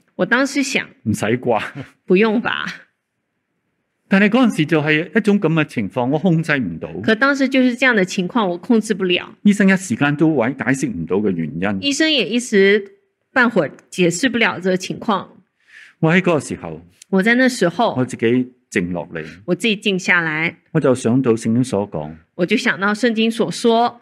B: 我当时想
A: 唔使挂，不用吧。但系嗰阵时就系一种咁嘅情况，我控制唔到。可
B: 当时就是这样的情况，我控制不了。
A: 医生一时间都解解释唔到嘅原因。
B: 医生也一时半会解释不了这情况。
A: 我喺嗰个时候，我在那时候，我自己静落嚟，
B: 我自己静下来，
A: 我就想到圣经所讲，
B: 我就想到圣经所说。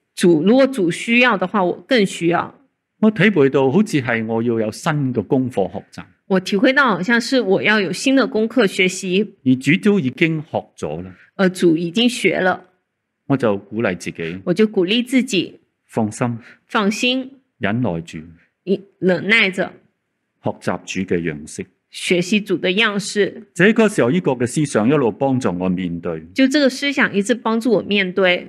A: 主如果主需要的话，我更需要。我体会到好似系我要有新嘅功课学习。我
B: 体会到好像是我要有新的功
A: 课学习。而主都已经学咗啦。而主已经学了，我就鼓励自己。我就鼓励自己，放心，放心，忍耐住，
B: 忍忍耐着
A: 学习主嘅样式，学习主的样式。这个时候呢个嘅思想一路帮助我面对。
B: 就这个思想一直帮助我面对。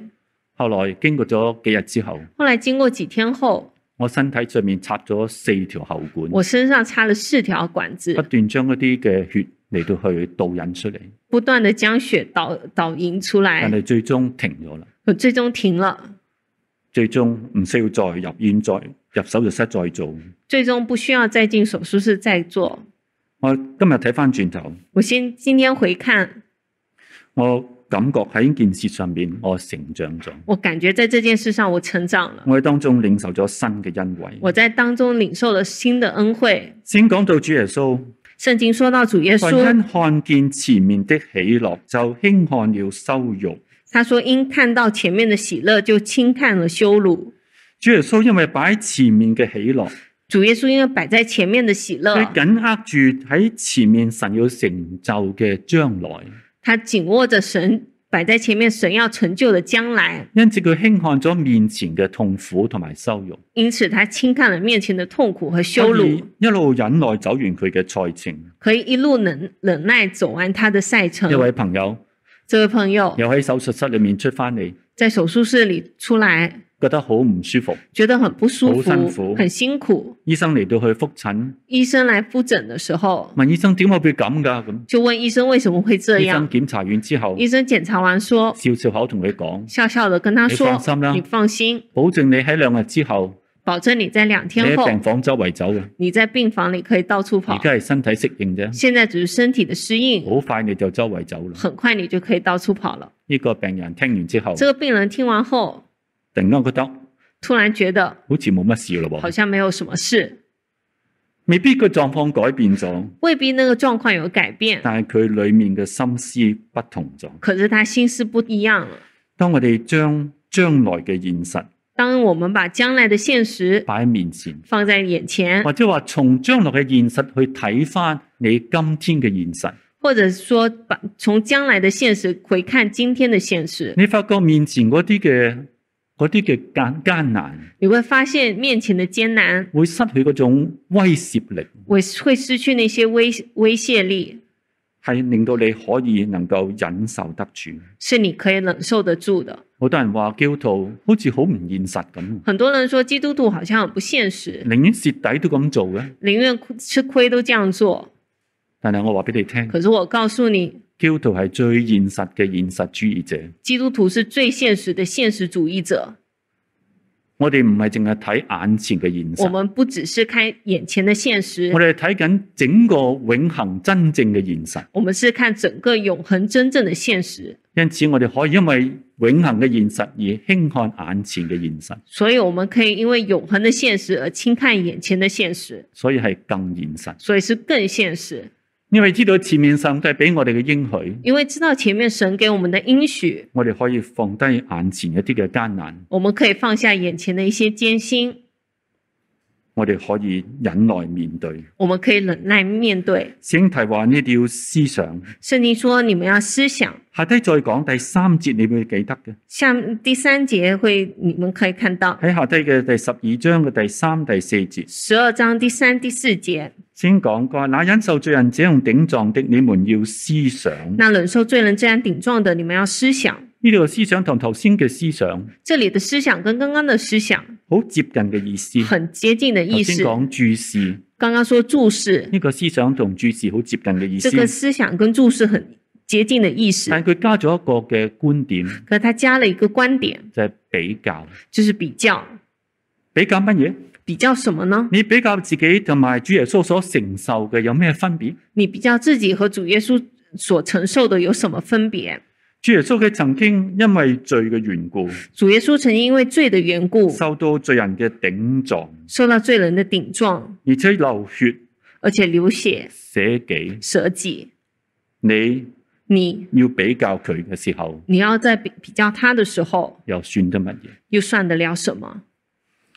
A: 后来经过咗几日之后，
B: 后来经过几天后，
A: 我身体上面插咗四条喉管，我
B: 身上插了四条管子，不
A: 断将嗰啲嘅血嚟到去导引出嚟，
B: 不断的将血导导引出来。但
A: 系最终停咗啦，
B: 最终停了，
A: 最终唔需要再入院再入手术室再做，
B: 最终不需要再进手术室再做。
A: 我今日睇翻转头，我
B: 先今天回看
A: 我。感觉喺件事上面我成长咗。
B: 我感觉在这件事上，我成长了。
A: 我喺当中领受咗新嘅恩惠。
B: 我在当中领受了新的恩惠。
A: 先讲到主耶稣，
B: 圣经说到主耶稣，因
A: 看见前面的喜乐，就轻看了羞辱。
B: 他说：因看到前面的喜乐，就轻看了羞辱。
A: 主耶稣因为摆前面嘅喜乐，
B: 主耶稣因为摆在前面的喜乐，佢
A: 紧握住喺前面神要成就嘅将来。
B: 他紧握着神摆在前面神要成就的将来，
A: 因此佢轻看咗面前嘅痛苦同埋羞辱。
B: 因此，他轻看了面前的
A: 痛苦和羞辱，一路忍耐走完佢嘅赛程。可
B: 以一路忍忍耐
A: 走完他的赛程。一位朋友，这位朋友又喺手术室里面出翻嚟，在手术室里出来。觉得好唔舒服，觉得很不舒服，好辛苦，很辛苦。医生嚟到去复诊，
B: 医生来复诊的时候，
A: 问医生点解会咁噶？咁就问医生为什么会这样？医生检查完之后，医生检查完说，笑笑口同佢讲，笑
B: 笑的跟他说：你放心
A: 啦，你放心，保证你喺两日之后，保证你在两天后喺病房周围走嘅。
B: 你在病房里可以到处跑，而
A: 家系身体适应啫。
B: 现在只是身体的适
A: 应，好快你就周围走啦，很快你就可以到处跑了。呢个病人听完之后，这个病人听完后。突然觉得好似冇乜事咯，好像没有什么事，未必个状况改变咗，
B: 未必那个状况有改变，
A: 但系佢里面嘅心思不同咗。可
B: 是他心思不一样了。
A: 当我哋将将来嘅现实，当我们把将来的现实摆喺面前，放在眼前，或者话从将来嘅现实去睇翻你今天嘅现实，
B: 或者说把从将来的现实回看今天的现实，
A: 你发觉面前嗰啲嘅。嗰啲嘅艰艰难，
B: 你会发现面前的艰难
A: 会失去嗰种威慑力，
B: 会会失去那些威威胁力，
A: 系令到你可以能够忍受得住，
B: 是你可以忍受得住的。
A: 好多人话基督徒好似好唔现实咁，
B: 很多人说基督徒好像不现实，
A: 宁愿蚀底都咁做嘅，
B: 宁愿吃亏都这样做。
A: 但系我话俾你听，可是我告诉你。基督徒系最现实嘅现实主义者。
B: 基督徒是最现实的现实主义者。
A: 我哋唔系净系睇眼前嘅现实。我们
B: 不只是看眼前的现实。我哋
A: 睇紧整个永恒真正嘅现实。我
B: 们是看整个永恒真正的现实。
A: 因此，我哋可以因为永恒嘅现实而轻看眼前嘅现实。
B: 所以，我们可以因为永恒的现实而轻看眼前的现实。
A: 所以系更现实。
B: 所以是更现实。
A: 因为知道前面神都系俾我哋嘅应许，
B: 因为知道前面神给我们的应许，
A: 我哋可以放低眼前一啲嘅艰难，
B: 我们可以放下眼前的一些艰辛。
A: 我哋可以忍耐面对，
B: 我们可以忍耐面对。
A: 先提话，呢哋思想。
B: 圣经说你们要思想。
A: 下低再讲第三节，你会记得嘅。
B: 下第三节会，你们可以看到喺
A: 下低嘅第十二章嘅第三、第四节。十
B: 二章第三、第四节。
A: 先讲过，那忍受罪人这样顶撞的，你们要思想。那
B: 忍受罪人这样顶撞的，你们要思想。
A: 呢嘅思想同头先嘅思想。
B: 这里嘅思想跟刚刚嘅思想。
A: 好接近嘅意思，很
B: 接近嘅意思。先讲
A: 注视，刚刚说注视呢个思想同注视好接近嘅意思。呢个思
B: 想跟注视很接近嘅
A: 意思，但系佢加咗一个嘅观点。
B: 佢加了一个观
A: 点，就系比较，就是比较，比较乜嘢？比较什么呢？你比较自己同埋主耶稣所承受嘅有咩分别？你比较自己和主耶稣
B: 所承受的有什么分别？
A: 主耶稣佢曾经因为罪嘅缘故，
B: 主耶稣曾经因为罪嘅缘故，
A: 受到罪人嘅顶撞，
B: 受到罪人嘅顶
A: 撞，而且流血，
B: 而且流血，
A: 舍己，舍己。你，你要比较佢嘅时候，
B: 你要在比比较他的时候，
A: 又算得乜嘢？
B: 又算得了什么？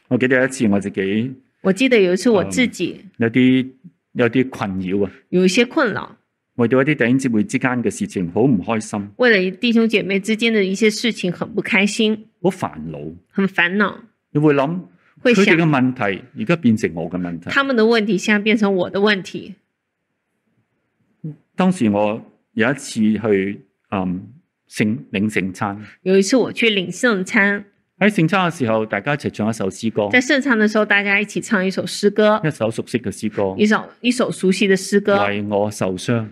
A: 我记得一次我自己，
B: 我记得有一次我自己
A: 有啲有啲困扰啊，有一些困扰。为咗一啲弟兄姐妹之间嘅事情，好唔开心。
B: 为了弟兄姐妹之间的一些事情，很不开心。
A: 好烦恼。很烦恼。你会谂佢哋嘅问题，而家变成我嘅问题。他
B: 们的问题，现在变成我的问题。
A: 当时我有一次去，嗯，圣领圣餐。
B: 有一次我去领圣餐。
A: 喺圣餐嘅时候，大家一齐唱一首诗歌。在
B: 圣餐嘅时候，大家一起唱一首诗
A: 歌，一首熟悉嘅诗歌。一首
B: 一首熟悉嘅诗歌。
A: 为我受伤。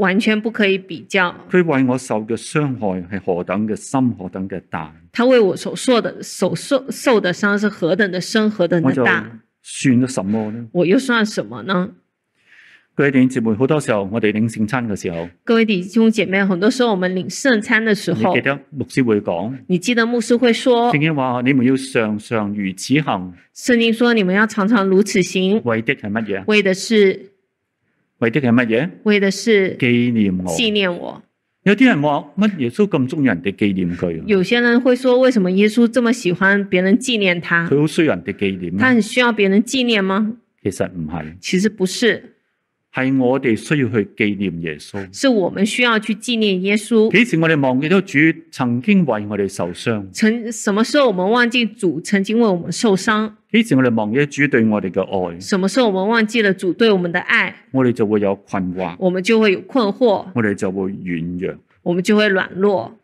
B: 完全不可以比较。
A: 佢为我受嘅伤害系何等嘅深，何等嘅大。
B: 他为我所受的、所受受的伤是何等的深，何等的大。
A: 算咗什么呢？
B: 我又算什么
A: 呢？各位弟兄姊妹，好多时候我哋领圣餐嘅时候，
B: 各位弟兄姐妹，很多时候我们领圣餐
A: 嘅时候，记得牧师会讲，
B: 你记得牧师会说，圣
A: 经话你们要常常如此行。
B: 圣经说你们要常常如此行。
A: 为的系乜嘢？为的是。为的系乜嘢？
B: 为的是
A: 纪念我，纪念我。有啲人话乜耶稣咁中意人哋纪念佢。
B: 有些人会说，为什么耶稣这么喜欢别人纪念他？佢
A: 好需要人哋纪念。他很
B: 需要别人纪念吗？
A: 其实唔系，其实不是。系我哋需要去纪念耶稣，
B: 是我们需要去纪念耶稣。
A: 几时我哋忘记咗主曾经为我哋受伤？曾什么时候我们忘记主曾经为我们受伤？几时我哋忘记主对我哋嘅爱？什
B: 么时候我们忘记了主对我们的爱？
A: 我哋就会有困惑，
B: 我们就会有困惑，
A: 我哋就会软弱，我们就会软弱。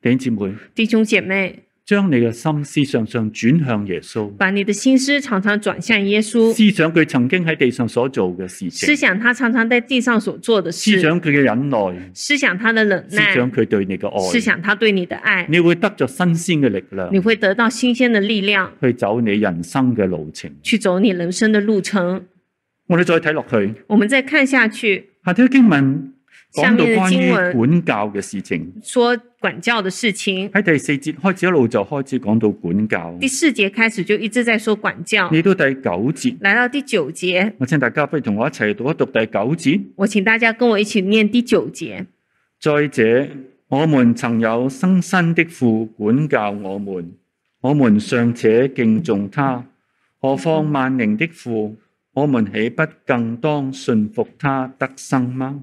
A: 点姐妹。
B: 弟兄姐妹。
A: 将你嘅心思常常转向耶稣，
B: 把你的心思常常转向耶稣。思
A: 想佢曾经喺地上所做嘅事情，思想
B: 他常常在地上所做嘅事。思想佢嘅忍耐，思想他的忍耐。思想
A: 佢对你嘅爱，思想
B: 他对你的爱。
A: 你会得着新鲜嘅力量，你
B: 会得到新鲜的力量
A: 去走你人生嘅路程，
B: 去走你人生的路程。
A: 我哋再睇落去，
B: 我们再看下去。
A: 下天经文。
B: 讲到关于
A: 管教嘅事情，
B: 说管教嘅事情
A: 喺第四节开始一路就开始讲到管教。第
B: 四节开始就一直在说管教。你
A: 到第九节，
B: 来到第九节，
A: 我请大家不如同我一齐读一读第九节。
B: 我请大家跟我一起念第九节。
A: 再者，我们曾有生身的父管教我们，我们尚且敬重他，何况万灵的父？我们岂不更当信服他得生吗？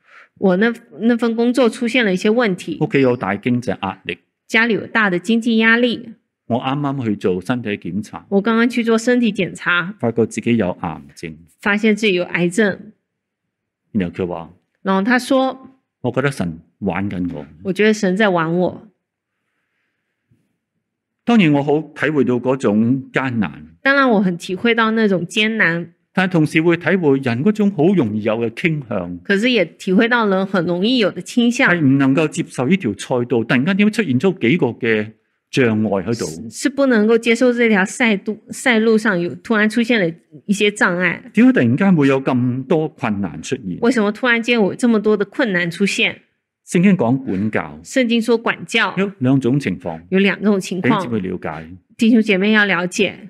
B: 我那那份工作出现了一些问题，
A: 屋企有大经济压力，
B: 家里有大的经济压力。
A: 我啱啱去做身体检查，
B: 我刚刚去做身体检查，
A: 发觉自己有癌症，
B: 发现自己有癌症。然后佢话，然后他说，
A: 我觉得神玩紧我，
B: 我觉得神在玩我。
A: 当然我好体会到嗰种艰难，
B: 当然我很体会到那种艰难。
A: 但同时会体会人嗰种好容易有嘅倾向，
B: 可是也体会到人很容易有嘅倾向
A: 系唔能够接受呢条赛道突然间点会出现咗几个嘅障碍喺度，是
B: 不能够接受这条赛道赛路上有突然出现了一些障碍，
A: 点解突然间会有咁多困难出现？为
B: 什么突然间有这么多的困难出现？
A: 圣经讲管教，
B: 圣经说管教，
A: 有两种情况，
B: 有两种情况，
A: 你要了解
B: 弟兄姐妹要了解。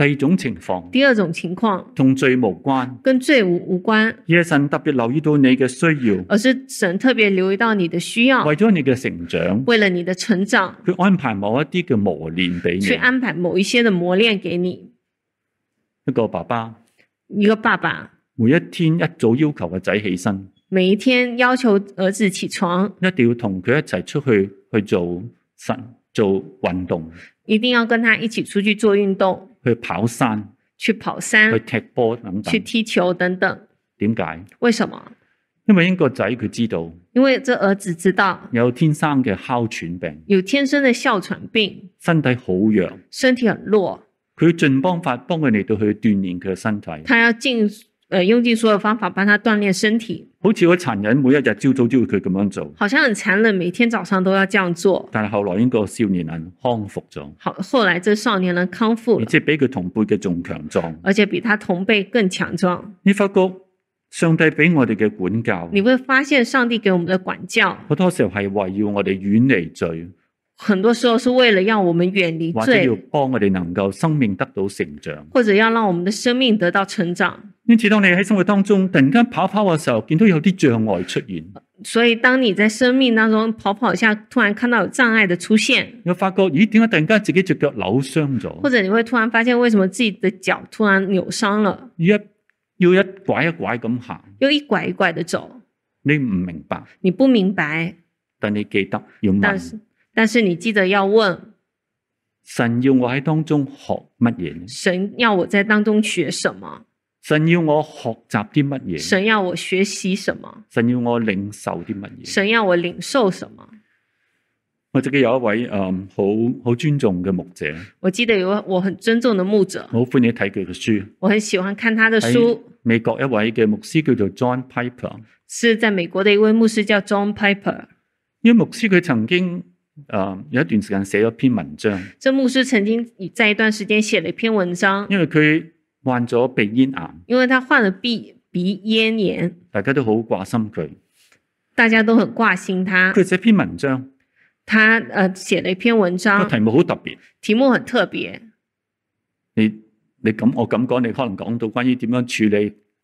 A: 第二种情况，第二种情况同罪无关，
B: 跟罪无无关。
A: 而神特别留意到你嘅需要，
B: 而是神特别留意到你的需要，
A: 为咗你嘅成长，为
B: 了你的成长，
A: 去安排某一啲嘅磨练俾你，去安
B: 排某一些嘅磨练给你。
A: 一个爸爸，
B: 一个爸爸，
A: 每一天一早要求个仔起身，每一天要求儿子起床，一定要同佢一齐出去去做神做运动，一定要跟他一起出去做运动。去跑山，去
B: 跑山，去
A: 踢波等等，去踢球等等。点解？为什么？因为英国仔佢知道，
B: 因为这儿子知道
A: 有天生嘅哮喘病，有天生的哮喘病，身体好弱，身体很弱。佢尽方法帮佢嚟到去锻炼佢嘅身体。他
B: 要进。呃用尽所有方法帮他锻炼身体。
A: 好似好残忍，每一日朝早都要佢咁样做。
B: 好像很残忍，每天早
A: 上都要这样做。但系后来呢个少年人康复咗。好，后来这少年人康复，而且比佢同辈嘅仲强壮。
B: 而且比他同辈更强壮。
A: 呢发觉上帝俾我哋嘅管教。
B: 你会发现上帝给我们的管教，
A: 好多时候系话要我哋远离罪。
B: 很多时候是为了让我们远离，或者要
A: 帮我哋能够生命得到成长，
B: 或者要让我们的生命得到成长。
A: 因此，当你喺生活当中突然间跑跑嘅时候，见到有啲障碍出现。
B: 所以，当你在生命当中跑跑下，突然看到有障碍的出现，
A: 你发觉咦，点解突然间自己只脚扭伤咗？
B: 或者你会突然发现，为什么自己的脚突然扭伤了？
A: 一要一拐一拐咁行，
B: 要一拐一拐的走。
A: 你唔明白，
B: 你不明白，
A: 但你记得要问。
B: 但是你记得要问
A: 神要我喺当中学乜嘢？
B: 神要我在当中学什么？
A: 神要我学习啲乜嘢？神要我学习什么？神要我领受啲乜嘢？神要我领受什么？我记得有一位嗯好好尊重嘅牧者。
B: 我记得有我很尊
A: 重的牧者。我欢迎你睇佢嘅书。我
B: 很喜欢看他的书。
A: 美国一位嘅牧师叫做 John Piper，
B: 是在美国的一位牧师叫 John Piper。
A: 呢为牧师佢曾经。诶，有一段时间写咗篇文章。
B: 这牧师曾经在一段时间写了一篇文章，
A: 因为佢患咗鼻咽癌。
B: 因为他患咗鼻鼻咽炎，
A: 大家都好挂心佢。
B: 大家都很挂心他。佢
A: 写篇文章，
B: 他诶写了一篇文章，题
A: 目好特别。题
B: 目很特别。
A: 你你咁我咁讲，你可能讲到关于点样处理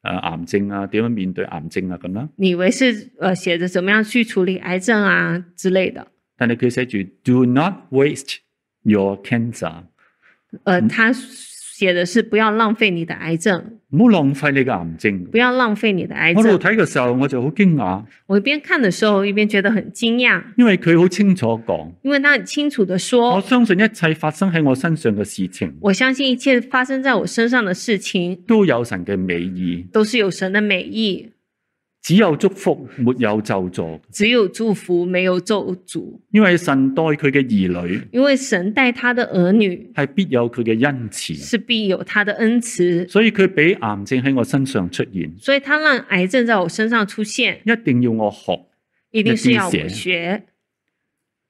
A: 诶癌症啊，点样面对癌症啊咁啦。
B: 以为是诶写着怎么样去处理癌症啊之类的。
A: 但你可以写句 “Do not waste your cancer。”
B: 呃，他写的是不要浪费你的癌症。
A: 唔浪费你嘅癌症。不
B: 要浪费你的癌症。我喺度
A: 睇嘅时候，我就好惊讶。
B: 我一边看的时候，一边觉得很惊讶。
A: 因为佢好清楚讲。
B: 因为他很清楚的说。
A: 我相信一切发生喺我身上嘅事情。
B: 我相信一切发生在我身上的事情
A: 都有神嘅美意。
B: 都是有神的美
A: 意。只有祝福，没有咒助。
B: 只有祝福，没有咒
A: 主。因为神待佢嘅儿女，
B: 因为神待他的儿女，
A: 系必有佢嘅恩赐，是必有他的恩赐。所以佢俾癌症喺我身上出现，
B: 所以他让癌症在我身上出现，
A: 一定要我学，
B: 一定是要我学。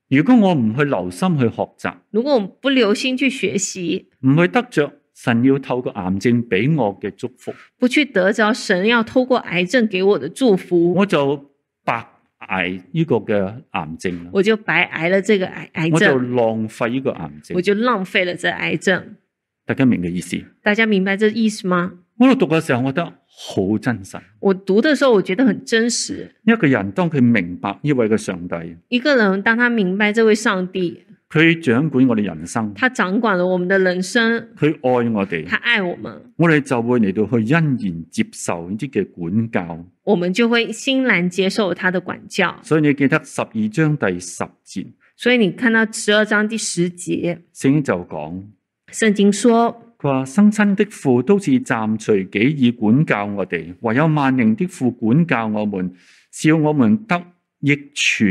A: 如果我唔去留心去学习，
B: 如果我不留心去学习，
A: 唔去得着。神要透过癌症俾我嘅祝福，
B: 不去得着神要透过
A: 癌症给我的祝福，我就白挨呢个嘅癌症，
B: 我就白挨了这个癌癌症，我就
A: 浪费呢个癌症，我就
B: 浪费了这癌症，
A: 大家明嘅意思？
B: 大家明白这意思吗？
A: 我读嘅时候，我觉得好真实。我读的时候，我觉得很真实。一个人当佢明白呢位嘅上帝，
B: 一个人当他明白这位上帝。
A: 佢掌管我哋人生，
B: 他掌管了我们的人生。
A: 佢爱我哋，他爱我们，我哋就会嚟到去欣然接受呢啲嘅管教。
B: 我们就会欣然接受他的管教。
A: 所以你记得十二章第十节，
B: 所以你看到十二章第十节
A: 圣经就讲圣经说佢话生亲的父都是暂随己意管教我哋，唯有万灵的父管教我们，使我们得益处，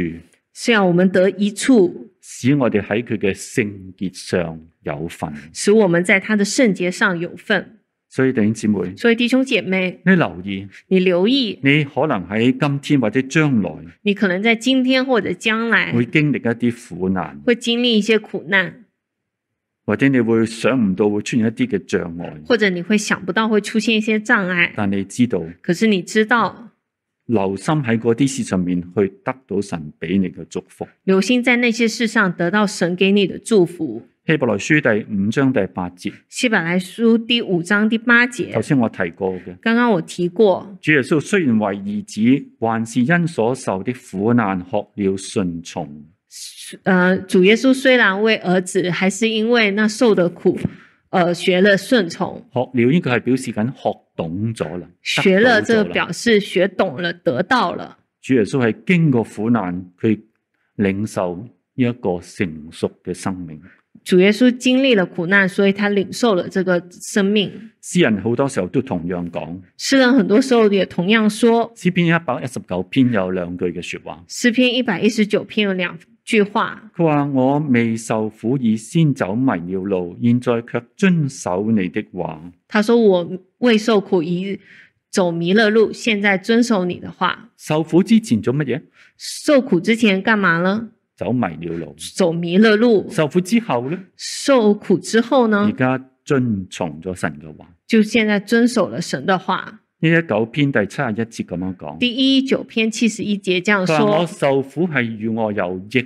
A: 使我们得益处。使我哋喺佢嘅圣洁上有份，使我们在他的圣洁上有份。所以弟兄姊妹，
B: 所以弟兄姐妹，
A: 你留意，你留意，你可能喺今天或者将来，
B: 你可能在今天或者将来会
A: 经历一啲苦难，
B: 会经历一些苦难，
A: 或者你会想唔到会出现一啲嘅障碍，
B: 或者你会想不到会出现一些障碍。
A: 但你知道，可是你知道。留心喺嗰啲事上面去得到神俾你嘅祝福。
B: 留心在那些事上得到神给你的祝福。
A: 希伯来书第五章第八节。
B: 希伯来书第五章第八节。头
A: 先我提过嘅，
B: 刚刚我提过。
A: 主耶稣虽然为儿子，还是因所受的苦难学了顺从。
B: 诶，主耶稣虽然为儿子，还是因为那受的苦。
A: 呃，学了顺从，学了应该系表示紧学懂咗啦。学了就表
B: 示学懂了，得到了。
A: 主耶稣系经过苦难，佢领受一个成熟嘅生命。
B: 主耶稣经历了苦难，所以他领
A: 受了这个生命。诗人好多时候都同样讲，诗人很多时候也同样说，诗篇一百一十九篇有两句嘅说话。
B: 诗篇一百一十九篇有两。句话
A: 佢话我未受苦已先走迷了路，现在却遵守你的话。
B: 他说我未受苦已走迷了路，现在遵守你的话。
A: 受苦之前做乜嘢？受苦之前
B: 干嘛呢？
A: 走迷了路，走迷了路。受苦之后呢？受苦之后呢？而家遵从咗神嘅话，
B: 就现在遵守了神的话。
A: 一九篇第七十一节咁样讲。第
B: 一九篇七十一节这样说：我
A: 受苦系与我有益。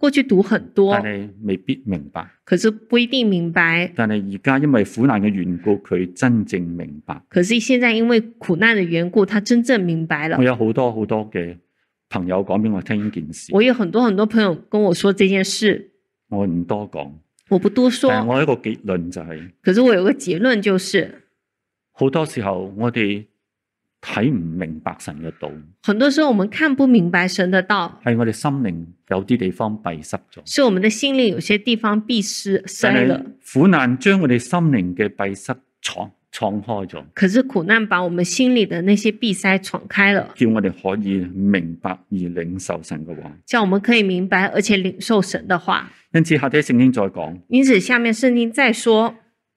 A: 过去读很多，但系未必明白。可是不一定明白。但系而家因为苦难嘅缘故，佢真正明白。
B: 可是现在因为苦难嘅缘故，他真正明白了。我有
A: 好多好多嘅朋友讲俾我听件事。我
B: 有很多很多朋友跟我说这件事。
A: 我唔多讲，我不多说。但我一个结论就系。可是我有个结论就是，好多时候我哋。睇唔明白神嘅道，
B: 很多时候我们看不明白神嘅道，
A: 系我哋心灵有啲地方闭塞咗，
B: 是我们的心灵有些地方闭
A: 塞塞了。苦难将我哋心灵嘅闭塞闯闯开咗，可是苦难把我们心里的
B: 那些闭塞闯开了，
A: 叫我哋可以明白而领受神嘅话，
B: 叫我们可以明白而且领受神的话。
A: 因此下底圣经再讲，
B: 因此下面圣经再说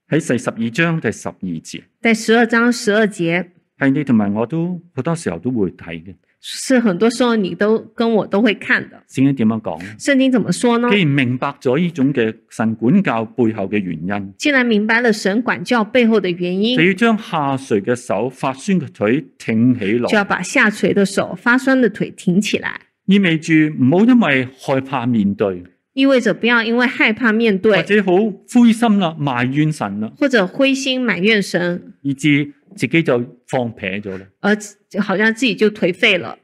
A: 喺四十二章第十二节，
B: 第十二章
A: 十二节。系你同埋我都好多时候都会睇嘅。是很多时候你都跟我都会看的。圣经点样讲？圣经怎么说呢？既然明白咗呢种嘅神管教背后嘅原因，
B: 既然明白了神管教背后的原因，就
A: 要将下垂嘅手、发酸嘅腿挺起来。就要把
B: 下垂的手、发酸的腿挺起来。
A: 意味住唔好因为害怕面对，
B: 意味着不要因为害怕面对，或
A: 者好灰心啦、埋怨神啦，
B: 或者灰心埋怨神，
A: 以至自己就放平咗啦，
B: 而好像自己就颓废了。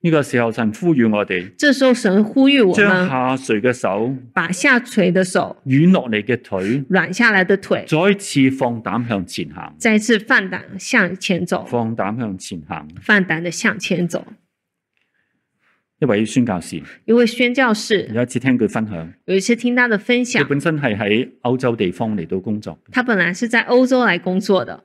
A: 呢个时候神呼吁我哋，
B: 这时候神呼吁我将
A: 下垂嘅手，把
B: 下垂的手
A: 软落嚟嘅腿，
B: 软下来的腿，
A: 再次放胆向前行，
B: 再次放胆
A: 向前走，放胆向前行，
B: 放胆的向前走。
A: 一位宣教士，一位宣教士有一次听佢分享，有
B: 一次听他的分享，佢
A: 本身系喺欧洲地方嚟到工作，
B: 他本来是在欧洲来工作的。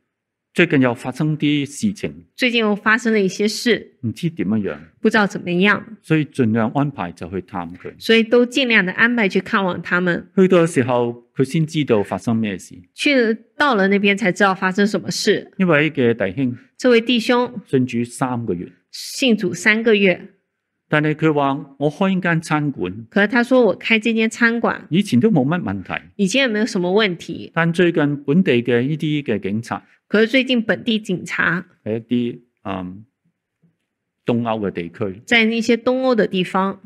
A: 最近又发生啲事情，
B: 最近又发生了一些事，
A: 唔知点样，
B: 不知道怎么样，
A: 所以尽量安排就去探佢，
B: 所以都尽量的安排去看望他们。
A: 去到时候佢先知道发生咩事，
B: 去到了那边才知道发生什么事。
A: 呢位嘅弟兄，
B: 这位弟兄
A: 信主三个月，
B: 信主三个月，
A: 但系佢话我开一间餐馆，可系他说我开这间餐馆以前都冇乜问题，以前也没有什么问题，但最近本地嘅呢啲嘅警察。是最近本地警察喺一啲嗯东欧嘅地区，
B: 在那些东欧嘅地方，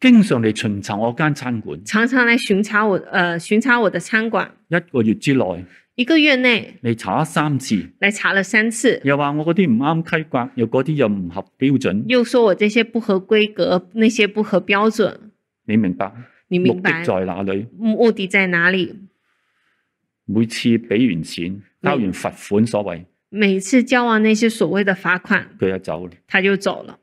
A: 经常嚟巡查我间餐馆，
B: 常常嚟巡查我，呃巡查我的餐馆。
A: 一个月之内，
B: 一个月内，
A: 你查三次，
B: 嚟查了三
A: 次，又话我嗰啲唔啱规格，又嗰啲又唔合标准，
B: 又说我这些不合规格，那些不合标准。
A: 你明白？你明白？目的在哪里？
B: 目的在哪里？
A: 每次俾完钱交完罚款，所谓
B: 每次交完那些所谓的罚款，佢就走，了，他就走了。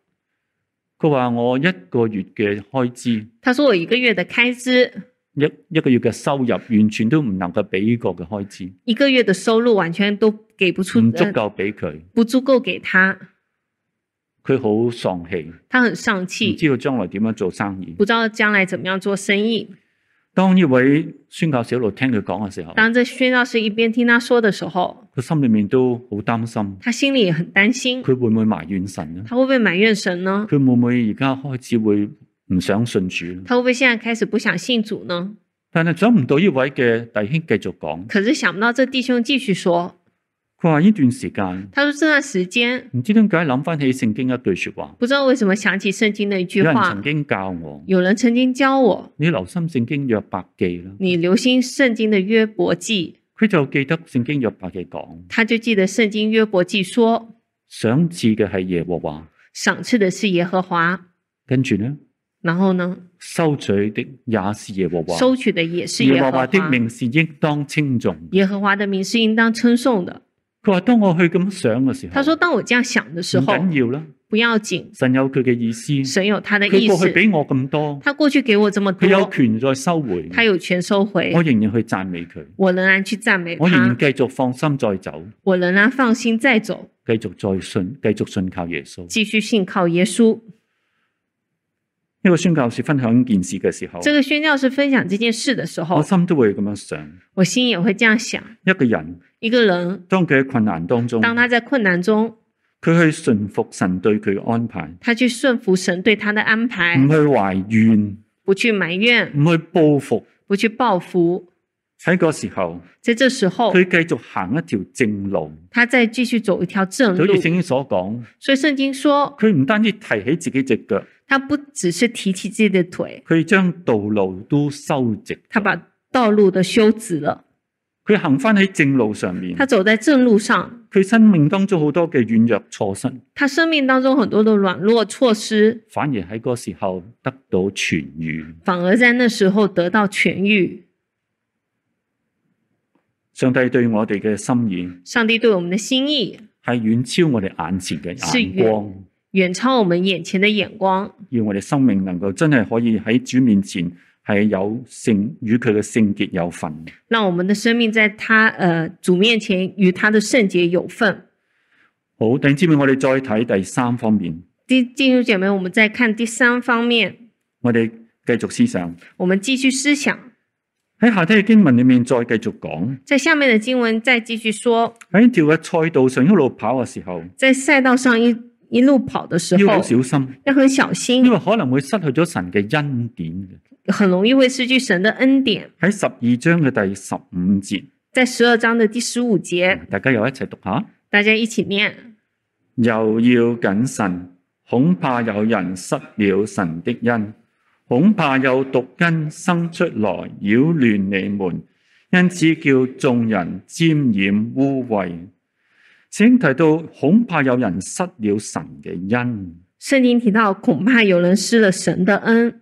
A: 佢话我一个月嘅开支，
B: 他说我一个月的开支
A: 一一个月嘅收入完全都唔能够比个嘅开支，
B: 一个月的收入完全都给不出，唔足
A: 够俾佢，
B: 不足够给他。
A: 佢好丧气，
B: 他很丧气，唔知
A: 道将来点样做生意，
B: 不知道将来怎么样做生意。
A: 当呢位宣教小路听佢讲嘅时候，当
B: 这宣教师一边听他说的时候，
A: 佢心里面都好担心。
B: 他心里很担心。
A: 佢会唔会埋怨神呢？他
B: 会不会埋怨神呢？
A: 佢会唔会而家开始会唔想信主？
B: 他会不会现在开始不想信主呢？
A: 但系想唔到呢位嘅弟兄继续讲。
B: 可是想不到这弟兄继续说。
A: 佢话呢段时间，
B: 他说这段时间
A: 唔知点解谂翻起圣经一句说话，
B: 不知道为什么想起圣经那一句话。有人曾
A: 经教我，
B: 有人曾经教我，
A: 你留心圣经约伯记啦。
B: 你留心
A: 圣经的约伯记，佢就记得圣经约伯记讲，
B: 他就记得圣经约伯记说，
A: 赏赐嘅系耶和华，
B: 赏赐的是耶和华。
A: 跟住呢，然后呢，收取的也是耶和华，收取
B: 的也是耶和华的名
A: 是应当称重，
B: 耶和华的名是应当称颂的。
A: 佢话：当我去咁想嘅时候，
B: 他说：当我这样想嘅时候，紧要啦，不要紧。
A: 神有佢嘅意思，
B: 神有他的意思。佢过去俾
A: 我咁多，
B: 他过去给我这
A: 么多，佢有权再收回，他
B: 有权收回。我
A: 仍然去赞美佢，
B: 我仍然去赞美，我仍然
A: 继续放心再走，
B: 我仍然放心再走，
A: 继续再信，继续信靠耶稣，继
B: 续信靠耶稣。
A: 呢个宣教士分享件事嘅时候，这个
B: 宣教士分享这件事嘅时候，我
A: 心都会咁样想，
B: 我心也会这样想。一个人。一个人
A: 当佢喺困难当中，当
B: 他在困难中，
A: 佢去顺服神对佢嘅安排，
B: 他去顺服神对他的安排，唔去
A: 埋怨，
B: 不去埋怨，
A: 唔去报复，不去报复。喺个时候，在
B: 这时候，佢继
A: 续行一条正路，
B: 他在继续走一条
A: 正路。所以圣经所讲，所以圣经说，佢唔单止提起自己只脚，他不只是提起自己的腿，佢将道路都修直，他把道路都修直了。佢行翻喺正路上面，他走在正路上。佢生命当中好多嘅软弱错失，
B: 他生命当中很多的软弱措失，
A: 反而喺嗰时候得到痊愈，
B: 反而在那时候得到痊愈。
A: 上帝对我哋嘅心意，
B: 上帝对我们的心意
A: 系远超我哋眼前嘅眼光，
B: 远超我们眼前的眼光，
A: 要我哋生命能够真系可以喺主面前。系有性与佢嘅圣洁有份，
B: 那我们的生命在他诶主面前与他的圣洁有份。
A: 好，弟兄姐妹，我哋再睇第三方面。
B: 弟，弟兄姐妹，我们再看第三方面。
A: 我哋继续思想。
B: 我们继续思想。
A: 喺下边嘅经文里面再继续讲。
B: 在下面嘅经文再继续说。
A: 喺条嘅赛道上一路跑嘅时候，
B: 在赛道上一一路跑嘅时候要好小
A: 心，要很小心，因为可能会失去咗神嘅恩典嘅。
B: 很容易会失去神的恩典。
A: 喺十二章嘅第十五节，
B: 在十二章嘅第十五节，
A: 大家又一齐读下，
B: 大家一起念。
A: 又要谨慎，恐怕有人失了神的恩，恐怕有毒根生出来扰乱你们，因此叫众人沾染污秽。圣提到恐怕有人失了神嘅恩，圣经提到恐怕有人失了神的恩。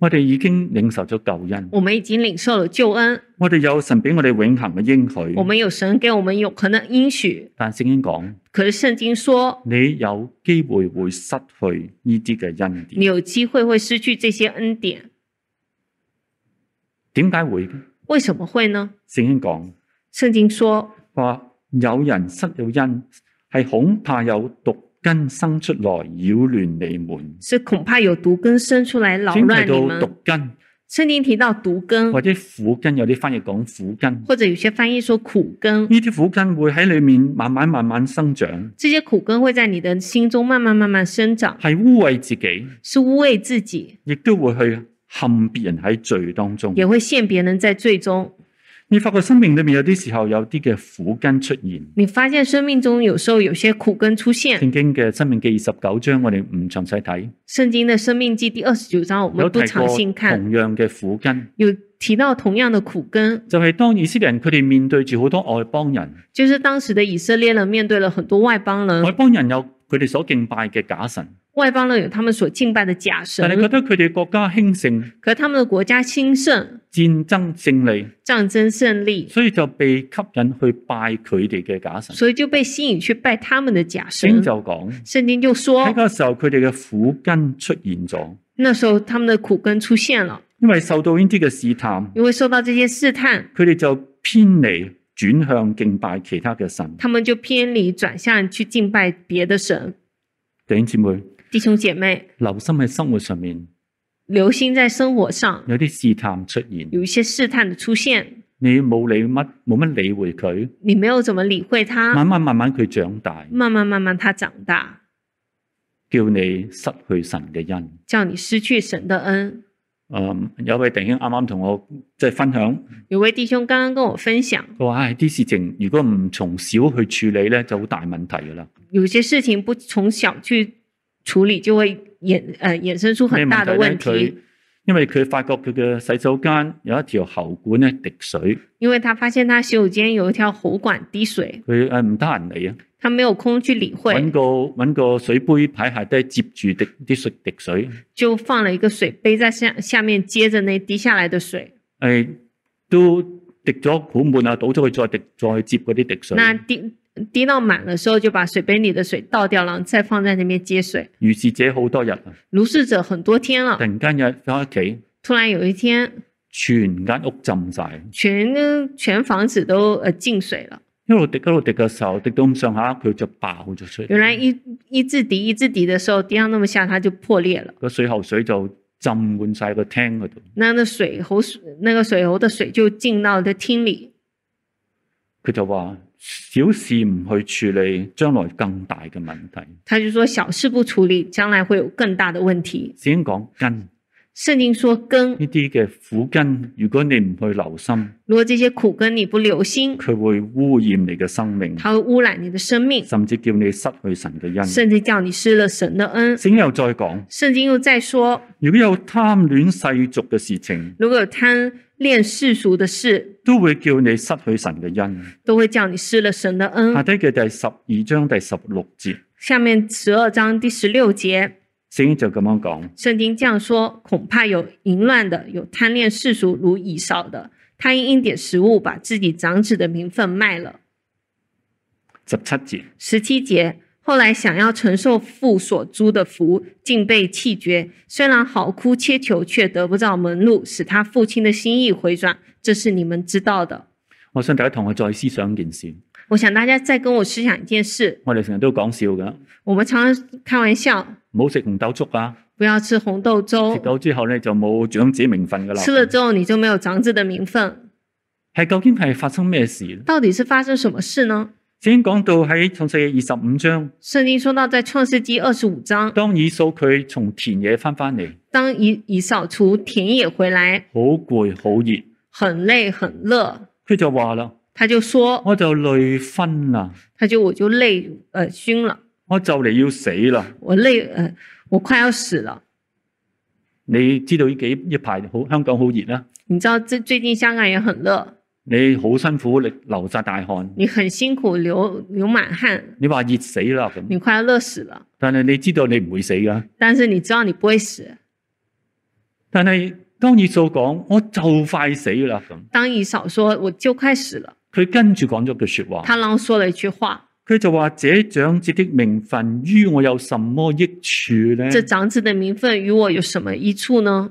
A: 我哋已经领受咗救恩，我们已
B: 经领受了救恩。
A: 我哋有神俾我哋永恒嘅应许，我们有神给我们永恒的应许。但圣经讲，可是圣经说，你有机会会失去呢啲嘅恩典，
B: 你有机会会失去这些恩典。点解会？为什么会呢？
A: 圣经讲，圣经说，话有人失了恩，系恐怕有毒。根生出来扰乱你们，
B: 是恐怕有毒根生出来扰乱你们。到毒根，圣经提到毒根，或
A: 者苦根，有啲翻译讲苦根，或者有些翻译说苦根。呢啲苦根会喺里面慢慢慢慢生长，
B: 这些苦根会在你的心中慢慢慢慢生长，
A: 系污秽自己，是污秽自己，亦都会去陷别人喺罪当中，
B: 也会陷别人在罪中。
A: 你发觉生命里面有啲时候有啲嘅苦根出现。
B: 你发现生命中有时候有些苦根出现。圣
A: 经嘅《生命记》二十九章，我哋唔详细睇。
B: 圣经嘅《生命记》第二十九章，我们不详细睇。同
A: 样嘅苦根有提到同样的苦根，就系当以色列人佢哋面对住好多外邦人。就是当时的以色列人面对了很多外邦人。外邦人有佢哋所敬拜嘅假神。
B: 外邦人有他们所敬拜的假神，但系
A: 觉得佢哋国家兴盛，可他们的国家兴盛，战争胜利，战争胜利，所以就被吸引去拜佢哋嘅假神，所以就被吸引去拜
B: 他们的假神。圣就
A: 讲，圣经就说喺个时候佢哋嘅苦根出现咗，
B: 那时候他们的苦根出现了，
A: 因为受到呢啲嘅试探，
B: 因为受到这些试探，
A: 佢哋就偏离转向敬拜其他嘅神，
B: 他们就偏离转向去敬拜别的神。弟兄姊妹。弟兄姐妹，
A: 留心喺生活上面，
B: 留心在生活上
A: 有啲试探出现，有一
B: 些试探的出现。
A: 你冇理乜，冇乜理会佢，
B: 你没有怎么理会他。慢
A: 慢慢慢佢长大，
B: 慢慢慢慢他长大，
A: 叫你失去神嘅恩，
B: 叫你失去神的恩。
A: 嗯，有位弟兄啱啱同我即系分享，
B: 有位弟兄刚刚跟我分享，
A: 佢话唉，啲事情如果唔从小去处理咧，就好大问题噶啦。
B: 有些事情不从小去。处理就会衍，诶，衍生出很大的问题。因为佢，
A: 因为佢发觉佢嘅洗手间有一条喉管咧滴水。
B: 因为他发现他洗手间有一条喉管滴水。
A: 佢诶唔得闲理啊。
B: 他没有空去理会。揾
A: 个揾个水杯摆喺低，接住滴啲水滴水。
B: 就放了一个水杯在下下面，接着那滴下来的水。
A: 诶，都滴咗好闷啊，倒咗去再滴再接嗰啲滴水。那
B: 滴。滴到满的时候，就把水杯里的水倒掉，然后再放在那边接水。
A: 如是者好多日啊！如是者
B: 很多天了。突
A: 然间又翻屋企，
B: 突然有一天，
A: 全间屋浸晒，
B: 全全房子都呃进水了。
A: 一路滴一路滴嘅时候，滴到咁上下，佢就爆咗出。原来
B: 一一支滴一支滴的时候，滴到咁么下，它就破裂了。
A: 个水喉水就浸满晒个厅嗰度。
B: 那个水喉水，那个水喉的水就进到个厅里。
A: 佢就话。小事唔去处理，将来更大嘅问题。
B: 他就说小事不处理，将来会有更大的问题。
A: 先讲根，圣经说根呢啲嘅苦根，如果你唔去留心，如果这些苦根你不留心，佢会污染你嘅生命，它会污染你的生命，甚至叫你失去神嘅恩，甚至叫你失了神的恩。圣经又再讲，
B: 圣经又再说，
A: 如果有贪恋世俗嘅事情，如果有贪。练世俗的事，都会叫你失去神的恩，
B: 都会叫你失了神的恩。下低
A: 嘅第十二章第十六节，
B: 下面十二章第十六节，
A: 圣经就咁样讲。
B: 圣经这样说，恐怕有淫乱的，有贪恋世俗如以少的，贪一点食物，把自己长子的名分卖了。十七节。十七节。后来想要承受父所租的福，竟被弃绝。虽然好哭切求，却得不到门路，使他父亲的心意回转。这是你们知道的。
A: 我想大家同我再思想一件事。我想大
B: 家再跟我思想一件事。
A: 我哋成日都讲笑噶，我们常常
B: 开玩笑。
A: 唔好食红豆粥啊！
B: 不要吃红豆粥。食
A: 到之后咧，就冇长子名分噶啦。吃
B: 了之后，你就没有长子的名分。
A: 系究竟系发生咩事？
B: 到底是发生什么事呢？
A: 先讲到喺创世纪二十五章，
B: 圣经说到在创世纪二
A: 十五章，当以扫佢从田野翻翻嚟，
B: 当以以扫除田野回来，
A: 好攰好热，很累很热，佢就话啦，他就说，我就累昏啦，他就我就累，呃熏啦，我就嚟要死啦，我累，呃我快要死啦。你知道呢几一排好香港好热啦？
B: 你知道最最近香港也很热。
A: 你好辛苦，你流晒大汗。
B: 你很辛苦，流流满汗。
A: 你话热死啦咁。你
B: 快要热死了。
A: 但系你知道你唔会死噶。
B: 但是你知道你不会死。
A: 但系当二嫂讲，我就快死啦咁。
B: 当耶稣说，我就快死了。
A: 佢跟住讲咗句说话。他
B: 啷说了一句话。
A: 佢就话：这长子的名分于我有什么益处呢？这
B: 长子的名分与我有什么益处呢？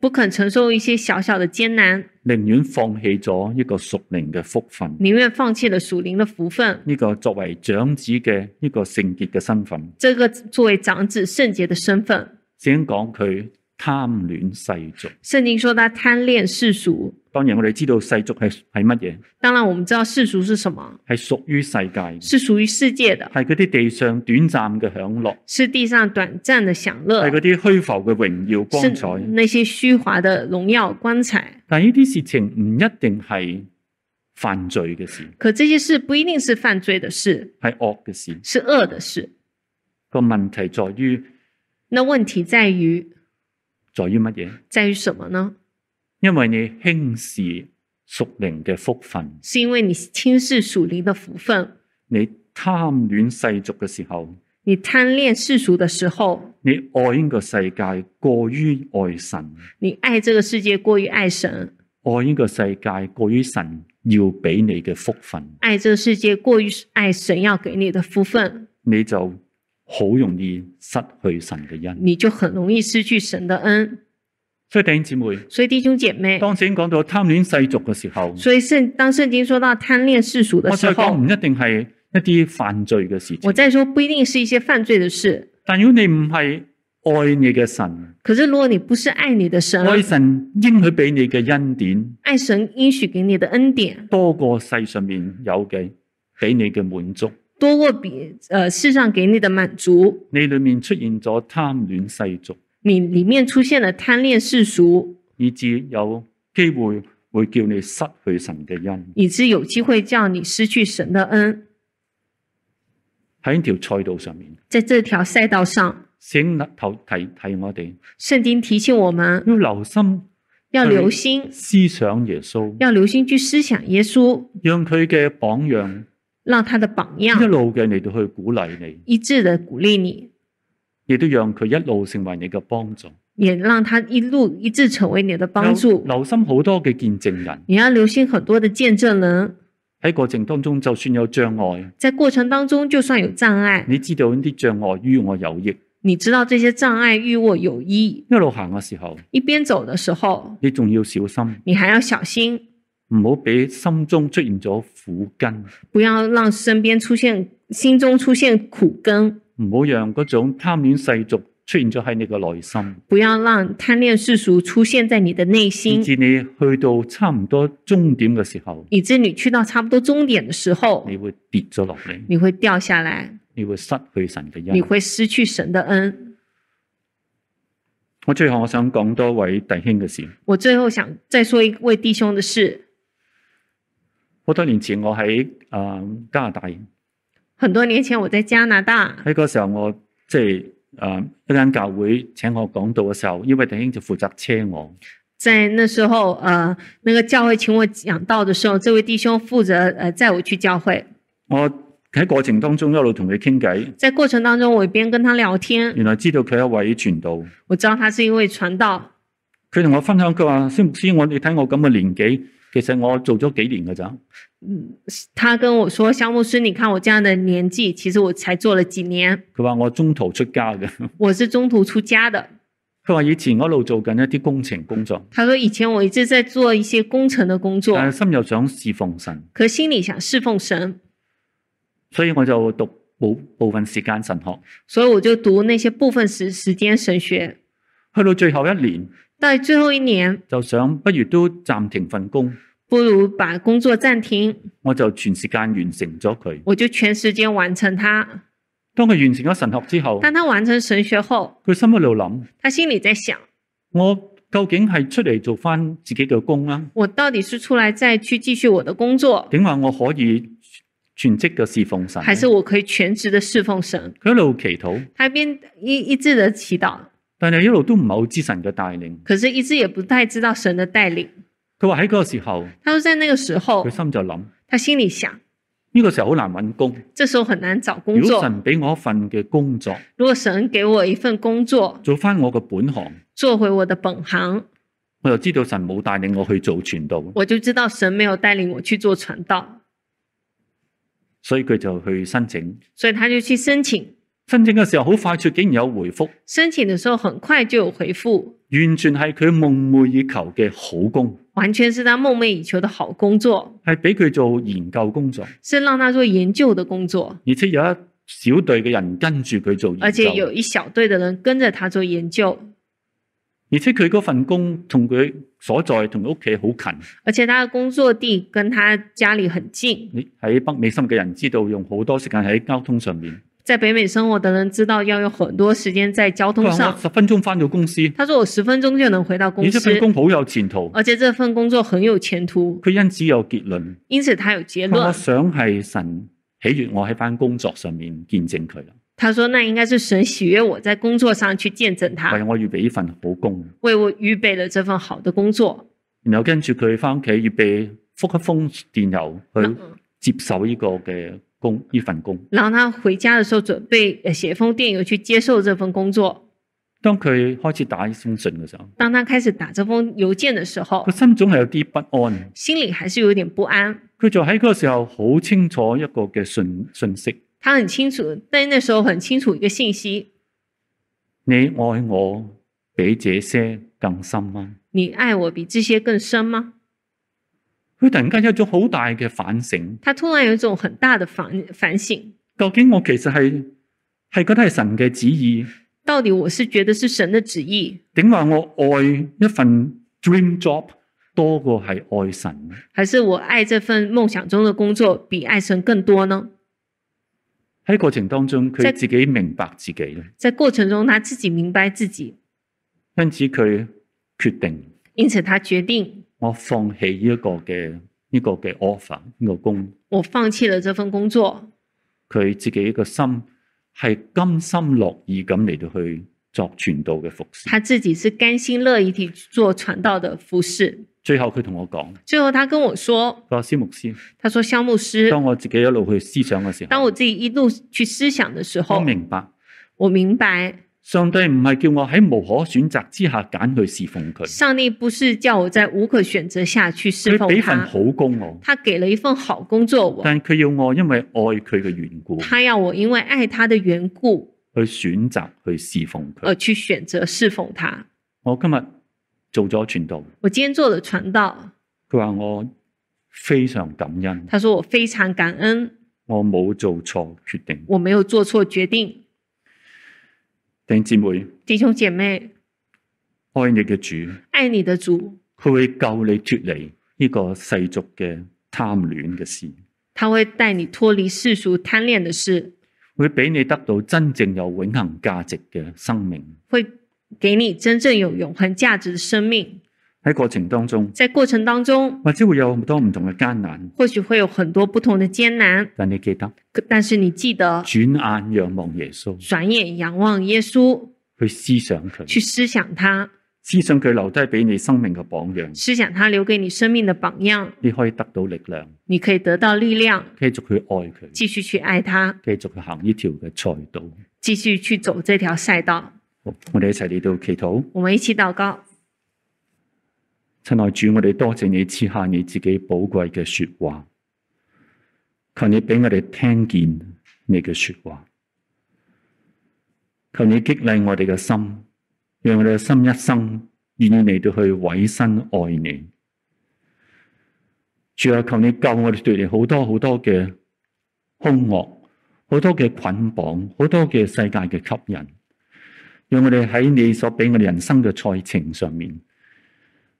B: 不肯承受一些小小的艰难，
A: 宁愿放弃咗一个属灵嘅福分，宁愿放弃了属灵的福分，呢个作为长子嘅呢个圣洁嘅身份，这
B: 个作为长子圣洁的身份，
A: 先讲佢。贪恋世俗，圣经说
B: 他贪恋
A: 世俗。当然我哋知道世俗系系乜嘢？当
B: 然我们知道世俗是什么？
A: 系属于世界，是属于世界的。系嗰啲地上短暂嘅享乐，
B: 是地上短暂的享
A: 乐，系嗰啲虚浮嘅荣耀光彩，
B: 那些虚华的荣耀光彩。
A: 但呢啲事情唔一定系犯罪嘅事，
B: 可这些事不一定是犯罪的事，
A: 系恶嘅事，是恶的事。个问题在于，那问题在于。在于乜嘢？在于什么呢？因为你轻视属灵嘅福分，是因为你轻视属灵嘅福分。你贪恋世俗嘅时候，你贪恋世俗嘅时候，你爱呢个世界过于爱神，你爱这个世界过于爱神，爱呢个世界过于神要俾你嘅福分，
B: 爱这个世界过于爱神要给你嘅福分，
A: 你就。好容易失去神嘅恩，
B: 你就很容易
A: 失去神的恩。所以弟兄姊妹，
B: 所以弟兄姐妹，
A: 当圣经讲到贪恋世俗嘅时候，所
B: 以圣当圣经说到贪恋世俗嘅时候，我再讲
A: 唔一定系一啲犯罪嘅事情。我再说不一定是一些犯罪嘅事。但如果你唔系爱你嘅神，可是如果你不是爱你嘅神，爱神应许俾你嘅恩典，爱神应
B: 许给你嘅恩典，
A: 多过世上面有嘅俾你嘅满足。多过比，呃世上给你的满足。你里面出现咗贪恋世俗。你里面出现了贪恋世俗，以至有机会会叫你失去神嘅恩。
B: 以至有机会叫你失去神的恩。
A: 喺条赛道上面。在
B: 这条赛道上，
A: 请立头提提我哋。圣经提醒我们要留心，要留心思想耶稣，
B: 要留心去思想耶稣，
A: 让佢嘅榜样。
B: 让他的榜样一
A: 路嘅嚟到去鼓励你，一致的鼓励你，亦都让佢一路成为你嘅帮助，
B: 也让他一路一致成为你的帮助。
A: 留心好多嘅见证人，你
B: 要留心很多的见证人。
A: 喺过程当中，就算有障碍，
B: 在过程当中
A: 就算有障碍，你知道呢啲障碍于我有益，你知道这些障碍于我有益。一路行嘅时候，一边走的时候，你仲要小心，你还要小心。唔好俾心中出现咗苦根，
B: 不要让身边出现、心中出现苦根。
A: 唔好让嗰种贪恋世俗出现咗喺你个内心，
B: 不要让贪恋世俗出现在你的内心。以至
A: 你去到差唔多终点嘅时候，
B: 以至你去到差不多终点嘅时候，
A: 你会跌咗落嚟，
B: 你会掉下来，
A: 你会失去神嘅恩，你会
B: 失去神的恩。
A: 我最后我想讲多位弟兄嘅事，
B: 我最后想再说一位弟兄嘅事。
A: 好多年前我喺啊加拿大，
B: 很多年前我在加拿大。
A: 喺嗰时候我即系啊一间教会请我讲道嘅时候，因位弟兄就负责车我。
B: 在那时候，诶，那个教会请我讲道的时候，这位弟兄负责诶载我去教会。
A: 我喺过程当中一路同佢倾偈。
B: 在过程当中，我一边跟他聊天。
A: 原来知道佢一位传道。我
B: 知道他是一位传道。
A: 佢同我分享佢话：，知牧师，我？你睇我咁嘅年纪。其实我做咗几年噶咋？
B: 嗯，他跟我说，肖牧师，你看我这样的年纪，其实我才做了几年。
A: 佢话我中途出家嘅。我
B: 是中途出家的。
A: 佢话以前我一路做紧一啲工程工作。
B: 他说以前我一直在做一些工程的工
A: 作，但系心又想侍奉神。
B: 可心里想侍奉神，
A: 所以我就读部部分时间神学。
B: 所以我就读那些部分时时间神学。
A: 去到最后一年。
B: 到最后一年，
A: 就想不如都暂停份工，
B: 不如把工作暂停，
A: 我就全时间完成咗佢，
B: 我就全时间完成它。
A: 当佢完成咗神学之后，当
B: 他完成神学后，
A: 佢心喺度谂，
B: 他心里在想：
A: 我究竟系出嚟做翻自己嘅工啊？
B: 我到底是出来再去继续我的工作？
A: 点话我可以全职嘅侍奉神，还是我可以全职的侍奉神？佢喺度祈祷，
B: 他边一一致的祈祷。
A: 但系一路都唔系好知神嘅带领，可是
B: 一直也不太知道神嘅带领。
A: 佢话喺嗰个时候，他说在那个时候，佢心就谂，他心里想呢个时候好难揾工，这时候很难
B: 找工作。如果神
A: 俾我一份嘅工作，
B: 如果神给我一份工作，
A: 做翻我嘅本行，
B: 做回我的本行，
A: 我就知道神冇带领我去做传道，
B: 我就知道神没有带领我去做传道，
A: 所以佢就去申请，所以他就去申请。申请嘅时候好快脆，竟然有回复。申请
B: 嘅时候很快就
A: 有回复，完全系佢梦寐以求嘅好工，
B: 完全是他梦寐以求
A: 的好工作，系俾佢做研究工作，
B: 是让他做研究的工作，
A: 而且有一小队嘅人跟住佢做，而且有
B: 一小队嘅人跟着他做研究，
A: 而且佢嗰份工同佢所在同佢屋企好近，
B: 而且他的工作地跟他家里很近，
A: 喺北美心嘅人知道用好多时间喺交通上面。
B: 在北美生活的人知道要有很多时间在交通上。
A: 十分钟翻到公司。
B: 他说我十分钟就能回到公司。这份工
A: 好有前途。而且这
B: 份工作很有前途。
A: 佢因此有结论，
B: 因此他有结论。我
A: 想系神喜悦我喺翻工作上面见证佢啦。
B: 他说那应该是神喜悦我在工作上去见证他。
A: 为我预备一份好工。
B: 为我预备了这份好的工作。
A: 然后跟住佢翻屋企预备复一封电邮去接受呢个嘅。工一份工，
B: 然后他回家的时候准备写封电邮去接受这份工作。
A: 当佢开始打一封信嘅时候，
B: 当他开始打这封邮件的时候，
A: 个心总系有啲不安，
B: 心里还是有点不安。
A: 佢就喺嗰个时候好清楚一个嘅信信息，
B: 他很清楚，但系那时候很清楚一个信息：
A: 你爱我比这些更深吗？
B: 你爱我比这些更深吗？
A: 佢突然间有一种好大嘅反省，
B: 他突然有一种很大的反反省。
A: 究竟我其实系系觉得系神嘅旨意，
B: 到底我是觉得是神的旨意，
A: 点话我爱一份 dream job 多过系爱神呢？
B: 还是我爱这份梦想中的工作比爱神更多呢？
A: 喺过程当中，佢自己明白自己咧。
B: 在过程中，他自己明白自己，
A: 因此佢决定，因此
B: 他决定。
A: 我放棄呢一個嘅呢个嘅 offer 呢个工，
B: 我放棄了這份工作。
A: 佢自己一個心係甘心樂意咁嚟到去作傳道嘅服侍，他
B: 自己是甘心樂意去做傳道的服侍。
A: 最後佢同我講，
B: 最後他跟我講，
A: 個肖牧師，他说肖牧師。當我自己一路去思想嘅時候，
B: 當我自己一路
A: 去思想嘅時候，我明白，我明白。上帝唔系叫我喺无可选择之下拣去侍奉佢。上
B: 帝不是叫我在无可选择下去侍奉他。佢俾份好工我，他给了一份好工作我。但
A: 佢要我因为爱佢嘅缘故，他
B: 要我因为爱他的缘故
A: 去选择去侍奉佢。
B: 而去选择侍奉他。
A: 我今日做咗传道，
B: 我今天做了传道。
A: 佢话我非常感恩，他
B: 说我非常感恩，
A: 我冇做错决定，
B: 我没有做错决定。弟兄姐妹，
A: 爱你嘅主，
B: 爱你的主，
A: 佢会救你脱离呢个世俗嘅贪恋嘅事，他会带你脱离世俗
B: 贪恋的事，
A: 会俾你得到真正有永恒价值嘅生命，
B: 会给你真正有永恒价值嘅生命。
A: 喺过程当中，
B: 在过程当中，
A: 或者会有好多唔同嘅艰难，
B: 或许会有很多不同的艰难。但你记得，但是你记得，
A: 转眼仰望耶稣，转眼仰望耶稣，去思想佢，去思想他，思想佢留低俾你生命嘅榜样，思
B: 想他留给你生命的榜样，
A: 你可以得到力量，
B: 你可以得到力量，
A: 继续去爱佢，继
B: 续去爱他，
A: 继续去行呢条嘅赛道，
B: 继续去走这条赛道。
A: 好，我哋一齐嚟到祈祷，
B: 我们一起祷告。
A: 亲爱主，我哋多谢你赐下你自己宝贵嘅说话，求你俾我哋听见你嘅说话，求你激励我哋嘅心，让我哋嘅心一生愿意嚟到去委身爱你。主啊，求你救我哋脱离好多好多嘅凶恶，好多嘅捆绑，好多嘅世界嘅吸引，让我哋喺你所俾我哋人生嘅赛程上面。